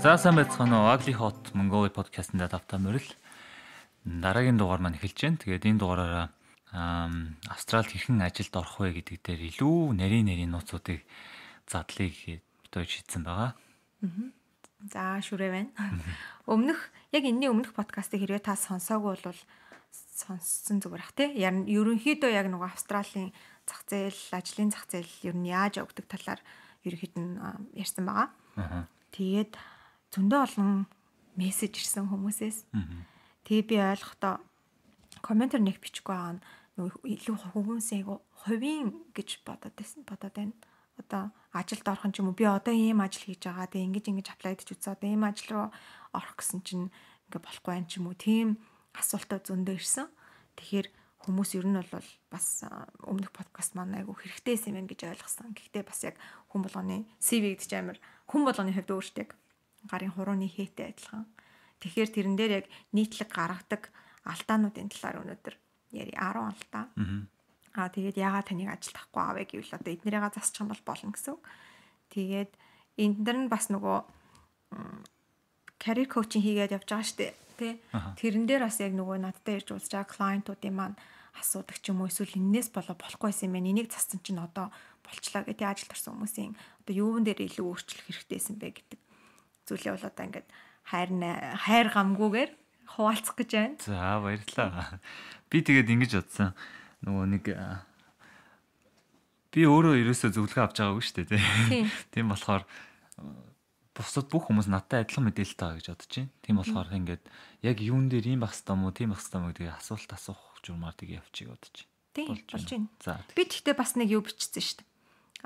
За сайн байцгаана уу. Agli Hot Mongolia podcast-ында тавтай морил. Дараагийн дугаар маань эхэлж байна. Тэгээд энэ дугаараараа австралид хэрхэн ажилд орох вэ гэдэг дээр илүү нарийн нарийн нууцуудыг задлыг битүүж хийсэн байгаа. За шүрээ байна. Өмнөх яг энэний өмнөх подкастыг хэрвээ та сонсоогүй бол сонссон зүгээр ах тий. Яг ерөнхийдөө яг нөгөө австралийн зах зээл, ажлын зах зээл ер нь яаж явагддаг талаар ерөнхийд нь ярьсан байгаа. Тэгээд зөндөө олон мессеж ирсэн хүмүүсээс. Тэгээ би ойлгохдоо комментэр нэг бичихгүй байгаа нь илүү хүмүүсийг хувийн гэж бодоод байсан бодоод байна. Одоо ажилд орох юм ч юм уу би одоо ийм ажил хийж байгаа. Тэгээ ингэж ингэж аплайдж үзээ. Одоо ийм ажил руу орох гэсэн чинь ингээ болохгүй юм ч юм уу. Тийм асуултаа зөндөө ирсэн. Тэгэхээр хүмүүс ер нь бол бас өмнөх подкаст маань айгүй хэрэгтэйсэн юм гэж ойлгосон. Гэхдээ бас яг хүн болгоны CV гэдэг чинь амар хүн болгоны хувьд өөртөө гарын хурууны хээтэй адилхан. Тэгэхээр тэрэн дээр яг нийтлэг гаргадаг алдаануудын талаар өнөөдөр яри 10 алдаа. Аа тэгээд яагаад таныг ажилд авахгүй аав гэвэл одоо эднэрийгээ засчих юм бол болно гэсэн үг. Тэгээд энд дэр нь бас нөгөө карьер коучинг хийгээд явж байгаа шүү дээ. Тэ. Тэрэн дээр бас яг нөгөө надтай ирж уулзж байгаа клиентуудын маань асуудаг ч юм уу эсвэл энээс болоо болохгүй юм байна. Энийг зассан чинь одоо болчлаа гэдэг ажилд орсон хүмүүсийн одоо юувэн дээр илүү өөрчлөх хэрэгтэйсэн бэ гэдэг зүйлээ бол одоо ингээд хайр хайр гамгүйгээр хуваалцах гэж байна. За баярлалаа. Би тэгээд ингэж бодсон. Нөгөө нэг би өөрөө ерөөсөө зөвлөгөө авч байгаагүй шүү дээ тий. Тийм болохоор бусдад бүх хүмүүс надтай адилхан мэдээлэлтэй байгаа гэж бодож байна. Тийм болохоор ингээд яг юун дээр ийм байх хэвээр мүү, тийм байх хэвээр мүү гэдэг асуулт асуух журмаар тийг явчих бодож байна. Тийм болж байна. За. Би тэгтээ бас нэг юу бичсэн шүү дээ.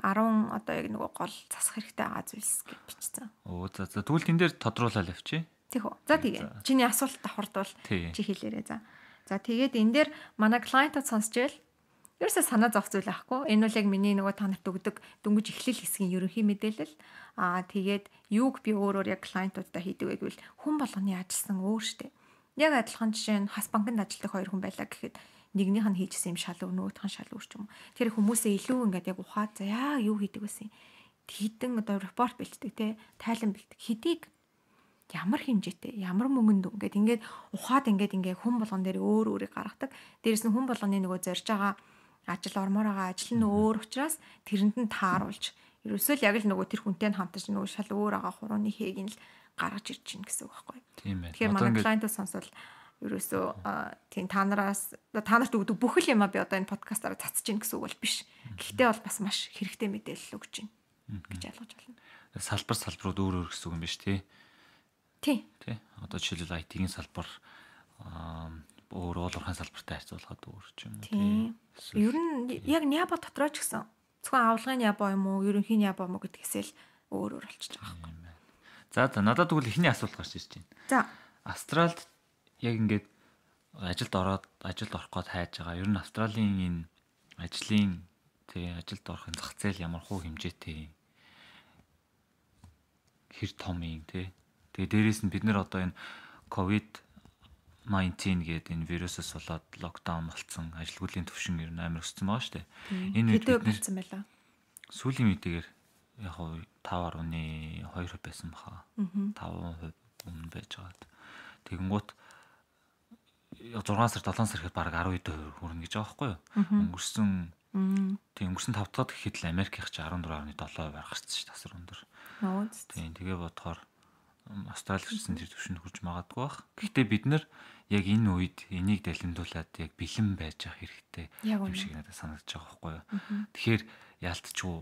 10 одоо яг нөгөө гол засах хэрэгтэй байгаа зүйлс гэж бичсэн. Оо за за тэгвэл тэн дээр тодруулаад явчих. Тийх үү. За тэгээ. Чиний асуулт давхардвал чи хэлээрэй за. За тэгээд энэ дээр манай клиентад сонсч байл. Ерөөсө санаа зовх зүйл ахгүй. Энэ бол яг миний нөгөө танарт өгдөг дөнгөж эхлэл хэсгийн ерөнхий мэдээлэл. Аа тэгээд юуг би өөрөөр яг клиентуудтай хийдэг байг бол хүн болгоны ажилсан өөр штэ. Яг адилхан жишээ нь хас банкнд ажилладаг хоёр хүн байлаа гэхэд нэгнийх нь хийжсэн юм шалуу нөгөөх нь шалуур ч юм. Тэр хүмүүсээ илүү ингээд яг ухаа за яа юу хийдэг байсан юм. Хідэн одоо репорт бэлддэг те тайлан бэлддэг хэдийг ямар хэмжээтэй ямар мөнгөнд ингээд ингээд ухаад ингээд ингээд хүн болгон дээр өөр өөрийг гаргадаг. Дээрээс нь хүн болгоны нөгөө зорж байгаа ажил ормоор байгаа ажил нь өөр учраас тэрэнд нь тааруулж ерөөсөө л яг л нөгөө тэр хүнтэй нь хамтарч нөгөө шал өөр байгаа хурууны хээг нь л гаргаж ирж гин гэсэн үг байхгүй. Тийм байх. Тэгэхээр манай клиент сонсвол ерөөсөө тийм та нараас та нарт өгдөг бүх л юм а би одоо энэ подкастаараа цацж гин гэсэн үг бол биш. Гэхдээ бол бас маш хэрэгтэй мэдээлэл өгч гин гэж ойлгож байна. Салбар салбарууд өөр өөр гэсэн үг юм биш тий. Тий. Тий. Одоо жишээлбэл IT-ийн салбар өөр уулуурхайн салбартай харьцуулахад өөр ч юм уу тий. Ер нь яг няба дотроо ч гэсэн зөвхөн авлагын няба юм уу, ерөнхийн няба юм уу гэдгээсэл өөр өөр болчихж байгаа юм байна. За за надад тэгвэл эхний асуулт гарч ирж байна. За. Астралд яг ингээд ажилд ороод ажилд орох гээд хайж байгаа. Ер нь Австралийн энэ ажлын тэгээ ажилд орохын зах зээл ямар хуу хэмжээтэй хэр том юм те. Тэгээ дээрэс нь бид нэр одоо энэ ковид 19 гээд энэ вирусээс болоод локдаун болсон ажилгүйлийн төвшин ер нь амар өссөн байгаа шүү дээ. Энэ үед бид болсон байлаа. Сүүлийн үеээр яг уу 5.2% байсан баха. 5% өмнө байж байгаа. Тэгэнгუთ 6 сар 7 сар ихэд баг 12 дэх хүрнэ гэж байгаа байхгүй юу? Өнгөрсөн тийм өнгөрсөн 5 дахь хэд л Америкийнх чи 14.7 байр гарсан шүү дээ асар өндөр. Тийм тэгээ бодохоор австраличсэн тэр төвшөнд хүрч магадгүй бах. Гэхдээ бид нэр яг энэ үед энийг дэлгэмдүүлээд яг бэлэн байж ах хэрэгтэй юм шиг надад санагдаж байгаа байхгүй юу. Тэгэхээр яалтчгүй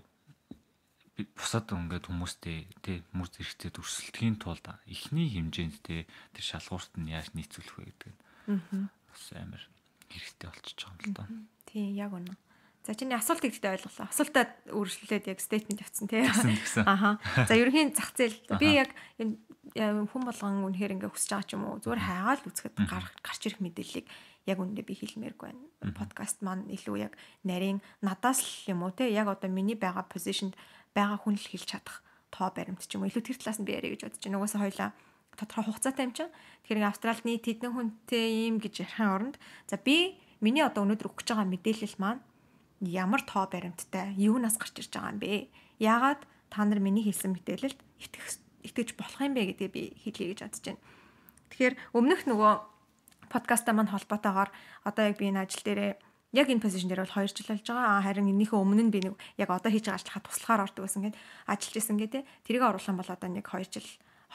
бусад ингээд хүмүүстэй тий мөр зэрэгтэй төрсөлтгийн тулд ихний хэмжээнд тий тэр шалгуурт нь яаж нийцүүлэх вэ гэдэг нь Аа. Бас амар хэрэгтэй болчихж байгаа юм л доо. Тий, яг үнэн. За чиний асуулт ихтэй ойлголоо. Асуултаа үргэлжлүүлээд яг стейтмент явцсан тий. Аха. За ерөнхийн зах зээл би яг энэ хүн болгон үнэхээр ингээ хүсэж байгаа ч юм уу зүгээр хайгаал үзэхэд гарч ирэх мэдээллийг яг үндэ би хэлмээргүй байна. Подкаст маань илүү яг нарийн надаас л юм уу те яг одоо миний байгаа позишнд байгаа хүн л хэлж чадах тоо баримт ч юм уу илүү тэр талаас нь би яриа гэж бодож байна. Угаасаа хоёлаа тодорхой хугацаатай юм чинь. Тэгэхээр Австралид нийт хэдэн хүнтэй ийм гэж ярихын оронд за би миний одоо өнөөдөр өгч байгаа мэдээлэл маань ямар тоо баримттай, юунаас гарч ирж байгаа юм бэ? Яагаад та нар миний хэлсэн мэдээлэлд итгэх итгэж болох юм бэ гэдгийг би хэлье гэж бодож байна. Тэгэхээр өмнөх нөгөө подкастаа маань холбоотойгоор одоо яг би энэ ажил дээрээ яг энэ позишн дээр бол 2 жил болж байгаа. Аа харин энэнийхээ өмнө нь би нэг яг одоо хийж байгаа ажлынхаа туслахаар ордог гэсэн гээд ажиллаж исэн гэдэг. Тэрийг оруулсан бол одоо нэг 2 жил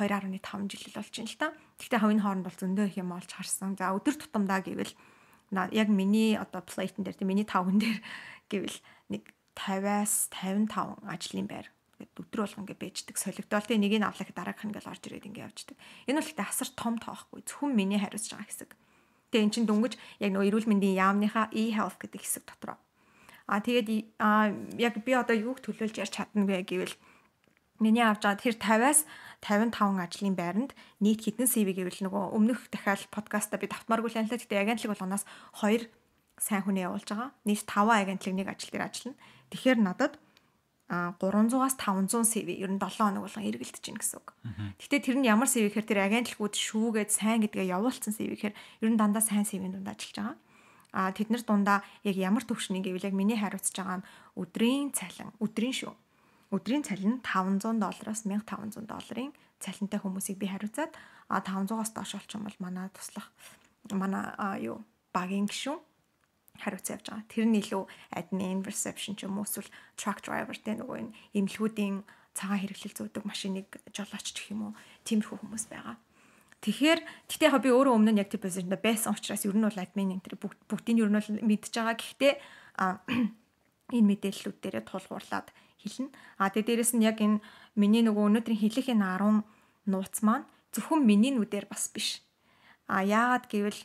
2.5 жил болж байна л та. Гэхдээ хавийн хооронд бол зөндөө их юм олж харсан. За өдөр тутамдаа гэвэл яг миний одоо плейтэн дээр тийм миний тавган дээр гэвэл нэг 50-аас 55 ажлын байр өдөр болгон ингээ бэждэг солигдол тийм нэгийг авлах дараах ингээл орж ирээд ингээ явждаг. Энэ бол ихтэй асар том тоохгүй зөвхөн миний хариуцж байгаа хэсэг. Тэгээ эн чинь дөнгөж яг нөө эрүүл мэндийн яамныхаа e-health гэдэг хэсэг дотор. А тэгээд яг би одоо юуг төлөөлж ярь чадна вэ гэвэл миний авч байгаа тэр 50-аас 55 ажлын байранд нийт хэдэн CV гэвэл нөгөө өмнөх дахиад подкастаа би давтмааргүй л анлаа. Гэтэ агентлаг болгоноос 2 сайн хүн явуулж байгаа. Нийт 5 агентлаг нэг ажил дээр ажиллана. Тэгэхээр надад 300-аас 500 CV ер нь 7 хоног болгон эргэлдэж гин гэсэн үг. Гэтэ тэр нь ямар CV гэхээр тэр агентлагууд шүүгээд сайн гэдгээ явуулсан CV гэхээр ер нь дандаа сайн CV-ийн дунд ажиллаж байгаа. А тэд нар дундаа яг ямар төвшний гэвэл яг миний хариуцж байгаа нь өдрийн цалин, өдрийн шүү өдрийн цалин 500 доллараас 1500 долларын цалинтай хүмүүсийг би хариуцаад 500-аас доош олчих юм бол манай туслах манай юу багийн гишүүн хариуцаа явж байгаа. Тэр нь илүү admin reception ч юм уу эсвэл truck driver тэ нөгөө энэ эмнэлгүүдийн цагаан хэрэглэл зүүдэг машиныг жолооч гэх юм уу тиймэрхүү хүмүүс байгаа. Тэгэхээр гэтээ яг би өөрөө өмнө нь яг тэр позишнда байсан учраас ер нь бол админ энэ тэр бүгдийг ер нь бол мэдж байгаа. Гэхдээ энэ мэдээллүүд дээрээ тулгуурлаад хэлнэ. А тэгээ дээрэс нь яг энэ миний нөгөө өнөөдрийн хэлэх энэ 10 нууц маань зөвхөн миний нүдээр бас биш. А яагаад гэвэл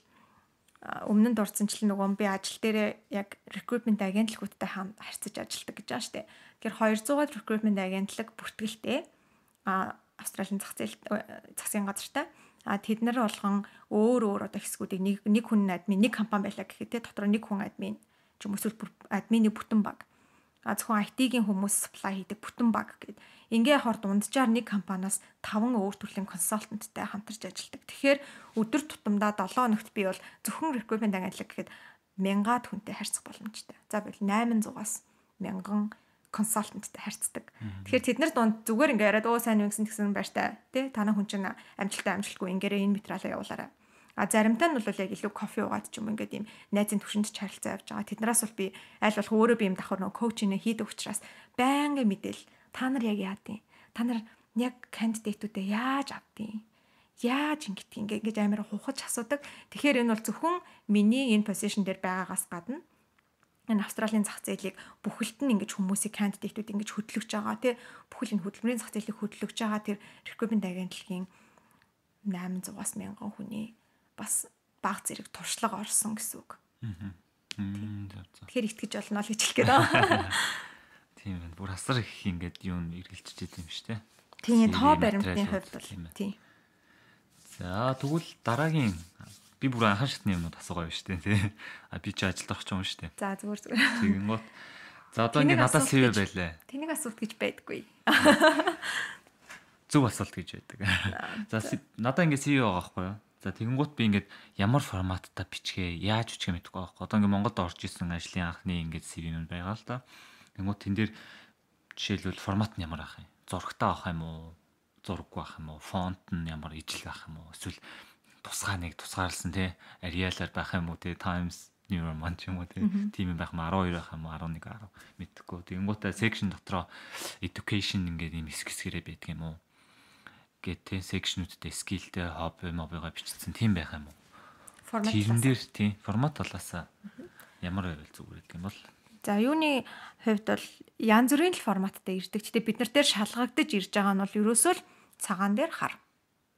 өмнөд дурдсанчлан нөгөө би ажил дээр яг recruitment агентлагуудтай харьцаж ажилладаг гэж байгаа шүү дээ. Тэгэхээр 200-аад recruitment агентлаг бүртгэлтэй а Австралийн зах зээл засгийн газартай. А тэд нар болгон өөр өөр одоо хэсгүүдийг нэг нэг хүн админ, нэг компани байлаа гэхэд те дотор нэг хүн админ ч юм эсвэл админы бүтэн баг а зөвхөн IT-ийн хүмүүс supply хийдэг бүтэн баг гэдэг. Ингээ хорд унджаар нэг компаниас 5 өөр төрлийн консалтанттай хамтарч ажилладаг. Тэгэхээр өдөр тутамдаа 7 хоногт би бол зөвхөн recruitment ангалаг гэхэд 1000-ад хүнтэй харьцах боломжтой. За бол 800-аас 1000 консалтанттай харьцдаг. Тэгэхээр тэд нар дунд зүгээр ингээ яриад оо сайн юм гэсэн тэгсэн баяртай тий танаа хүн чинь амжилттай амжилтгүй ингээрээ энэ материалаа явуулаарай А заримдаа нь бол яг илүү кофе уугаад ч юм ингээд ийм найзын төвшөнд чаралцаа явьж байгаа. Тэднээс бол би аль болох өөрөө би юм давхар нөгөө коуч нэ хийдэг учраас байнга мэдээл та нар яг яадیں۔ Та нар яг кандидатуудаа яаж авдیں۔ Яаж ингэдэг ингээ ингэж амар хухаж асуудаг. Тэгэхээр энэ бол зөвхөн миний энэ position дээр байгаагаас гадна энэ австралийн зах зээлийг бүхэлд нь ингэж хүмүүсийн кандидатууд ингэж хөдөлгөж байгаа тий бүхэл энэ хөдөлмөрийн зах зээлийг хөдөлгөж байгаа тэр recruitment агентлагийн 800-аас 1000 хүний бас баг зэрэг туршлага орсон гэсэн үг. Аа. Тэгэхээр итгэж болно л гэж хэлэх гээд байна. Тийм байна. Бүр асар их ингээд юу нэргэлчж ийм шүү дээ. Тийм тоо баримтны хувьд бол тийм. За тэгвэл дараагийн би бүр анхан шатны юмнууд асуугаа байна шүү дээ тий. А би ч ажилд авах ч юм шүү дээ. За зүгээр зүгээр. Тийм гот. За одоо ингээд надаас хэвээ байлаа. Тэнийг асуулт гэж байдаггүй. Зөв асуулт гэж байдаг. За надаа ингээд CEO байгаа байхгүй юу? За тэгэнгүүт би ингээд ямар форматтай бичгээ, яаж бичгээ мэдэхгүй байхгүй. Одоо ингээд Монголд орж исэн ажлын анхны ингээд CV-нүүд байгаа л да. Тэнгүүт тэн дээр жишээлбэл формат нь ямар ах юм? Зургтай авах юм уу? Зураггүй авах юм уу? Фонт нь ямар ижил байх юм уу? Эсвэл тусгай нэг тусгаарлсан тий Arial-аар байх юм уу тий Times New Roman ч юм уу тийм юм байх юм 12 байх юм 11 10 мэдхгүй. Тэнгүүтээ section дотроо education ингээд юм хэсгэсгэрээ байдаг юм уу? гэдэг тийм секшнүүдтэй скилтэй хобби мобигаа бичсэн тийм байх юм уу? Формат Тэрэн дээр тийм формат талаасаа ямар байвал зүгээр гэх юм бол За юуны хувьд бол янз бүрийн л форматтай ирдэг. Гэтэ бид нар дээр шалгагдаж ирж байгаа нь бол ерөөсөө л цагаан дээр хар.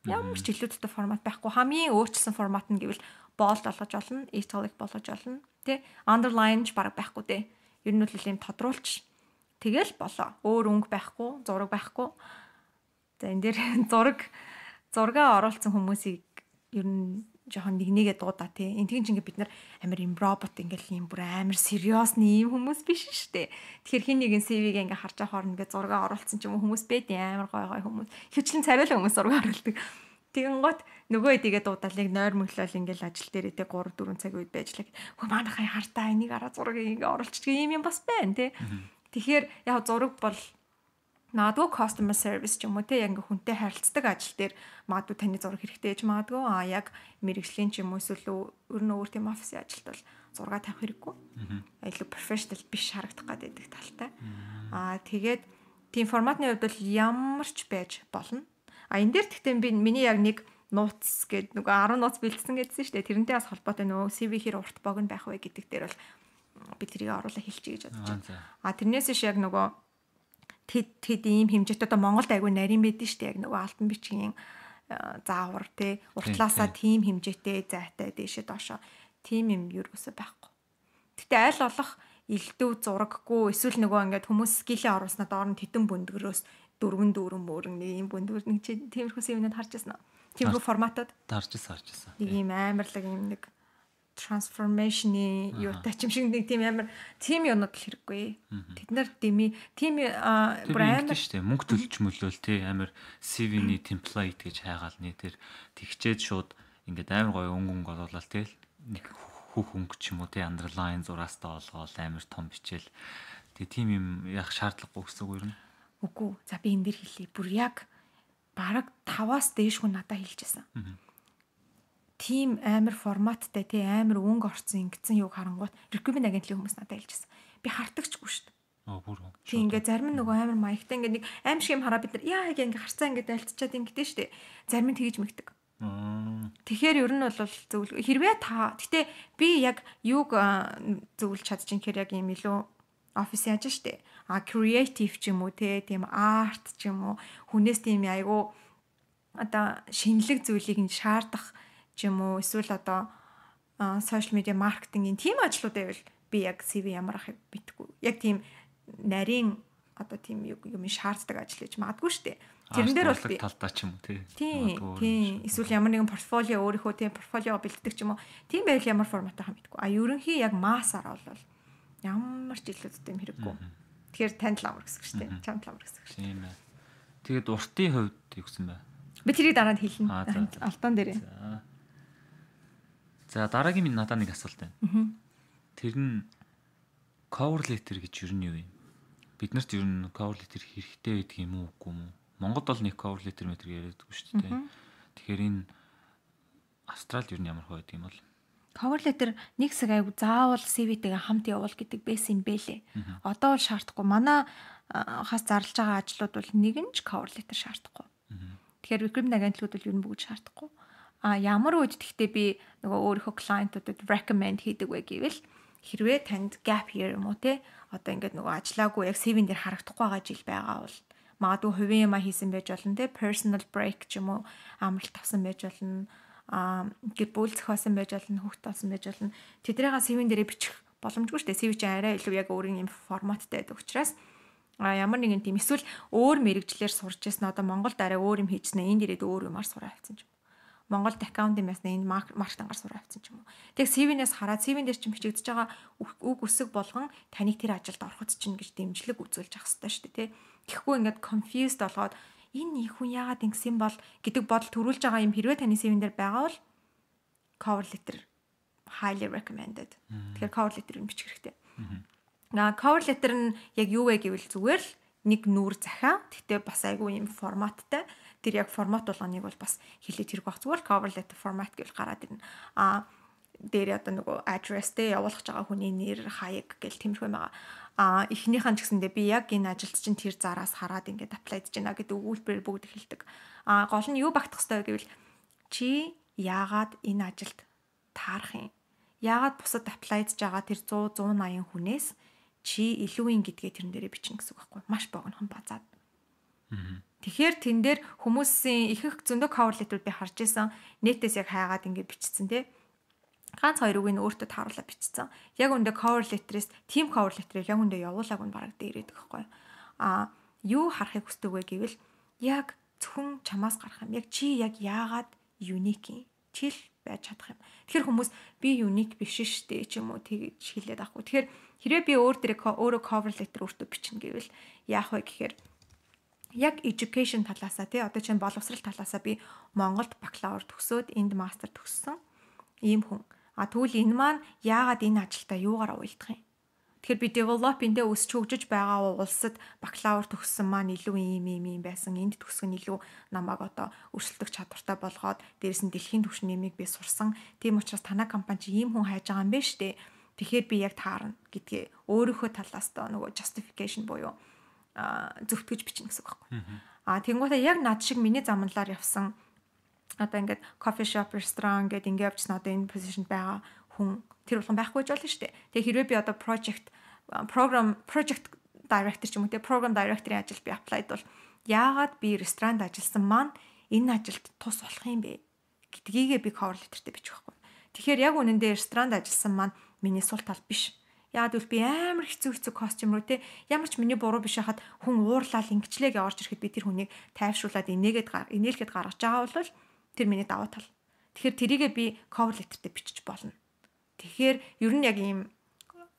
Ямар ч илүүдтэй формат байхгүй. Хамгийн өөрчлөсөн формат нь гэвэл bold болгож олно, italic болгож олно, тэ? Underline ч баг байхгүй дээ. Ер нь л ийм тодруулж тэгэл болоо. Өөр өнгө байхгүй, зураг байхгүй. За энэ дээр зураг зургаа оруулсан хүмүүсийг ер нь жоохон нэг нэгэ дуудаа тий. Энтгэн ч ингээ бид нар амар им робот ингээл юм бүр амар сериосны юм хүмүүс биш шүү дээ. Тэгэхээр хин нэгэн CV-г ингээ харж ахаар ингээ зурга оруулсан ч юм уу хүмүүс бэд амар гой гой хүмүүс. Хөвчлэн царайлаа хүмүүс зурга оруулдаг. Тэгэн гот нөгөө хэдийгээ дуудаал яг нойр мөглөл ингээл ажил дээр тий 3 4 цаг үед байжлаг. Хөө манайхаа хартаа энийг араа зургийг ингээ оруулчих юм юм бас байна тий. Тэгэхээр яг зураг бол Наадгүй customer service ч юм уу те яг ингээ хүнтэй харилцдаг ажил дээр магадгүй таны зураг хэрэгтэй ээж магадгүй а яг мэрэгжлийн ч юм уу эсвэл ер нь өөр тийм офисын ажилд бол зураг тавих хэрэггүй. Илүү professional биш харагдах гэдэг талтай. Аа тэгээд тийм форматны хувьд бол ямар ч байж болно. А энэ дээр гэхдээ би миний яг нэг нууц гэдэг нөгөө 10 нууц бэлдсэн гэдсэн шүү дээ. Тэрнтэй бас холбоотой нөгөө CV хэр урт богино байх вэ гэдэг дээр бол би тэрийг оруулаа хэлчихье гэж бодож байна. А тэрнээс иш яг нөгөө тэд тэд ийм хэмжээтэй одоо Монголд айгүй нарийн байдэн шүү дээ яг нөгөө алтан бичгийн э, заавар тий уртлаасаа тийм хэмжээтэй зайтай дэше доошо тийм юм ерөөсөө байхгүй. Гэтэ аль болох элдв зураггүй эсвэл нөгөө ингээд хүмүүс скилээ оруулснаа доор нь титэн бөндгөрөөс дөрвөн дөрвөн мөрөн нэг юм бөндгөр нэг чи тиймэрхүү юмнууд харж ирсэн үү? Тиймэрхүү форматод харж ирсэн харж ирсэн. Нэг юм амарлаг юм нэг трансформашны юутай ч юм шиг нэг тийм амар тийм юмнууд хэрэггүй. Тэд нар дими тийм бүр амар шүү дээ. Мөнгө төлж мөлөөл тий амар CV-ний template гэж хайгаал нэ тэр тэгчээд шууд ингээд амар гоё өнгөнгө оруулаад тий нэг хөх өнгө ч юм уу тий underline зураастай олгоол амар том бичээл. Тэгээ тийм юм яг шаардлагагүй гэсэн үг юм. Үгүй. За би энэ дэр хэлье. Бүр яг бараг 5-аас дээшгүй надад хэлчихсэн. Аа тийм амар форматтай тий амар өнгө орцсон ингэсэн юг харангуут recruitment агентлагийн хүмүүс надад хэлжсэн. Би хартагчгүй шүү дээ. Оо бүр. Тий ингээ зарим нь нөгөө амар маягтай ингээ нэг аим шиг юм хараа бид нар яа яг ингээ харцаа ингээ дайлтчаад ингэдэж шүү дээ. Зарим нь тэгж мэгдэг. Тэгэхээр ер нь бол зөвлөгөө хэрвээ та гэтээ би яг юг зөвлөж чадчих гэхээр яг юм илүү офис яаж штэ а creative ч юм уу те тийм арт ч юм уу хүнээс тийм айгу одоо шинэлэг зүйлийг нь шаардах ч юм уу эсвэл одоо сошиал медиа маркетингийн тийм ажлууд байвал би яг CV ямар ахыг битггүй. Яг тийм нарийн одоо тийм юм шаарддаг ажил гэж магадгүй шүү дээ. Тэрэн дээр бол би талдаа ч юм уу тий. Тийм. Эсвэл ямар нэгэн портфолио өөрийнхөө тийм портфолио бэлддэг ч юм уу. Тийм байл ямар формат хам мэдгүй. А ерөнхий яг массаар бол ямар ч илүүдтэй юм хэрэггүй. Тэгэхээр танд лавр гэсэн шүү дээ. Чамд лавр гэсэн шүү. Тийм ээ. Тэгээд уртын хувьд юу гэсэн бэ? Би тэрийг дараа нь хэлнэ. Алтан дээрээ. За. За дараагийн минь надад нэг асуулт байна. Тэр нь cover letter гэж юу юм? Бид нарт ер нь cover letter хэрэгтэй байдаг юм уу үгүй юм уу? Монгол бол нэг cover letter мэтэр яриадгүй шүү дээ. Тэгэхээр энэ Австралид ер нь ямар хөө байдаг юм бол? Cover letter нэг хэсэг аяг заавал CV-тэйгээ хамт явуул гэдэг бэс юм бэлээ. Одоо бол шаардахгүй. Манай хас зарлж байгаа ажлууд бол нэг нь ч cover letter шаардахгүй. Тэгэхээр recruitment агентлагууд бол ер нь бүгд шаардахгүй а ямар үед тэгтээ би нөгөө өөрийнхөө клиентуудад recommend хийдэг вэ гэвэл хэрвээ танд gap year юм уу те одоо ингээд нөгөө ажиллаагүй яг CV-н дээр харагдахгүй байгаа жил байгаа бол магадгүй хувийн юм хийсэн байж болно те personal break ч юм уу амралт авсан байж болно а гэр бүл зохиосон байж болно хүүхэд болсон байж болно тэднийгээ CV-н дээрээ бичих боломжгүй шүү дээ CV чинь арай илүү яг өөрийн юм форматтай байдаг учраас А ямар нэгэн тийм эсвэл өөр мэрэгчлэр сурч ясна одоо Монголд арай өөр юм хийчихнэ энд ирээд өөр юмар сураа хэвчэн ч Монголд аккаунт юм ясна энэ маркетинг гарсаар авцсан ч юм уу. Тэг CV-нээс хараад CV дээр чинь бичигдэж байгаа үг үсэг болгон таныг тэр ажилд ороход чинь гэж дэмжлэг үзүүлж ах хэрэгтэй шүү дээ, тэ. Тэгэхгүй ингээд confused болгоод энэ их хүн яагаад ингэсэн бол гэдэг бодол төрүүлж байгаа юм хэрвээ таны CV дээр байгаа бол cover letter highly recommended. Тэгэхээр cover letter нь бичих хэрэгтэй. Наа cover letter нь яг юу вэ гэвэл зүгээр л нэг нүүр захиа. Тэгтээ бас айгүй юм форматтай тэр яг формат болгоныг бол бас хэлээд хэрэг баг зүгээр cover letter format гэвэл гараад ирнэ. А дээр одоо нөгөө address дээр явуулах байгаа хүний нэр хаяг гэл тэмэрхэн байгаа. А эхнийх нь ч гэсэндээ би яг энэ ажилд чинь тэр зараас хараад ингээд applyж байна гэдэг өгүүлбэр бүгд эхэлдэг. А гол нь юу багтах хэвээр гэвэл чи яагаад энэ ажилд таарах юм? Яагаад бусад applyж байгаа тэр 100 180 хүнээс чи илүү юм гэдгээ тэрэн дээрээ бичнэ гэсэн үг байхгүй маш богинохон базаад. Аа Тэгэхээр тэн дээр хүмүүсийн ихэнх зөндөг cover letter би харж исэн. Нийтээс яг хайгаад ингэ бичсэн тий. Ганц хоёр үг нь өөртөө тааруулаад бичсэн. Яг өндөө cover letter-ээс team cover letter-ийг яг өндөө явуулааг нь баг дээрээд гэхгүй. Аа юу харахыг хүсдэг вэ гэвэл яг зөвхөн чамаас гарах юм. Яг чи яг яагаад unique юм? Чи л байж чадах юм. Тэгэхээр хүмүүс би unique биш штэ ч юм уу тэгж хэлээд авахгүй. Тэгэхээр хэрвээ би өөр дээрээ өөрөө cover letter өөртөө бичнэ гэвэл яах вэ гэхээр яг education талаасаа тий одоо чинь боловсрал талаасаа би Монголд бакалавр төгсөөд энд мастер төгссөн ийм хүн. А тэгвэл энэ маань яагаад энэ ажилдаа юугаар уйлдах юм? Тэгэхээр би developing-дээ өсч хөгжиж байгаа улсад бакалавр төгссөн маань илүү ийм ийм ийм байсан. Энд төгсөх нь илүү намайг одоо өрсөлдөх чадвартай болгоод дээрэс нь дэлхийн түвшин нэмийг би сурсан. Тийм учраас танай компани чи ийм хүн хайж байгаа юм байна шүү дээ. Тэгэхээр би яг таарна гэдгээ өөрийнхөө талаас нь нөгөө justification буюу зөвтгөж бичнэ гэсэн үг байхгүй. Аа тэгэнгүүтээ яг над шиг миний замналаар явсан одоо ингээд кофе шоп, ресторан гэдэг ингээд явчихсан одоо энэ позишнд байгаа хүн тэр болгон байхгүй ч болно шүү дээ. Тэгээ хэрвээ би одоо project program project director ч юм уу те program director-ийн ажил би applied бол яагаад би ресторанд ажилласан маань энэ ажилд тус болох юм бэ гэдгийгээ би cover letter-тэй бичих байхгүй. Тэгэхээр яг үнэндээ ресторанд ажилласан маань миний сул тал биш Яагад бол би амар хэцүү хэцүү костюм руу те ямар ч миний буруу биш хахад хүн уурлаад ингэчлээ гэж орж ирэхэд би тэр хүнийг тайвшруулад инээгээд гар инээлхэд гаргаж байгаа бол тэр миний даваа тал. Тэгэхээр тэрийгээ би cover letter-тэй бичиж болно. Тэгэхээр ер нь яг ийм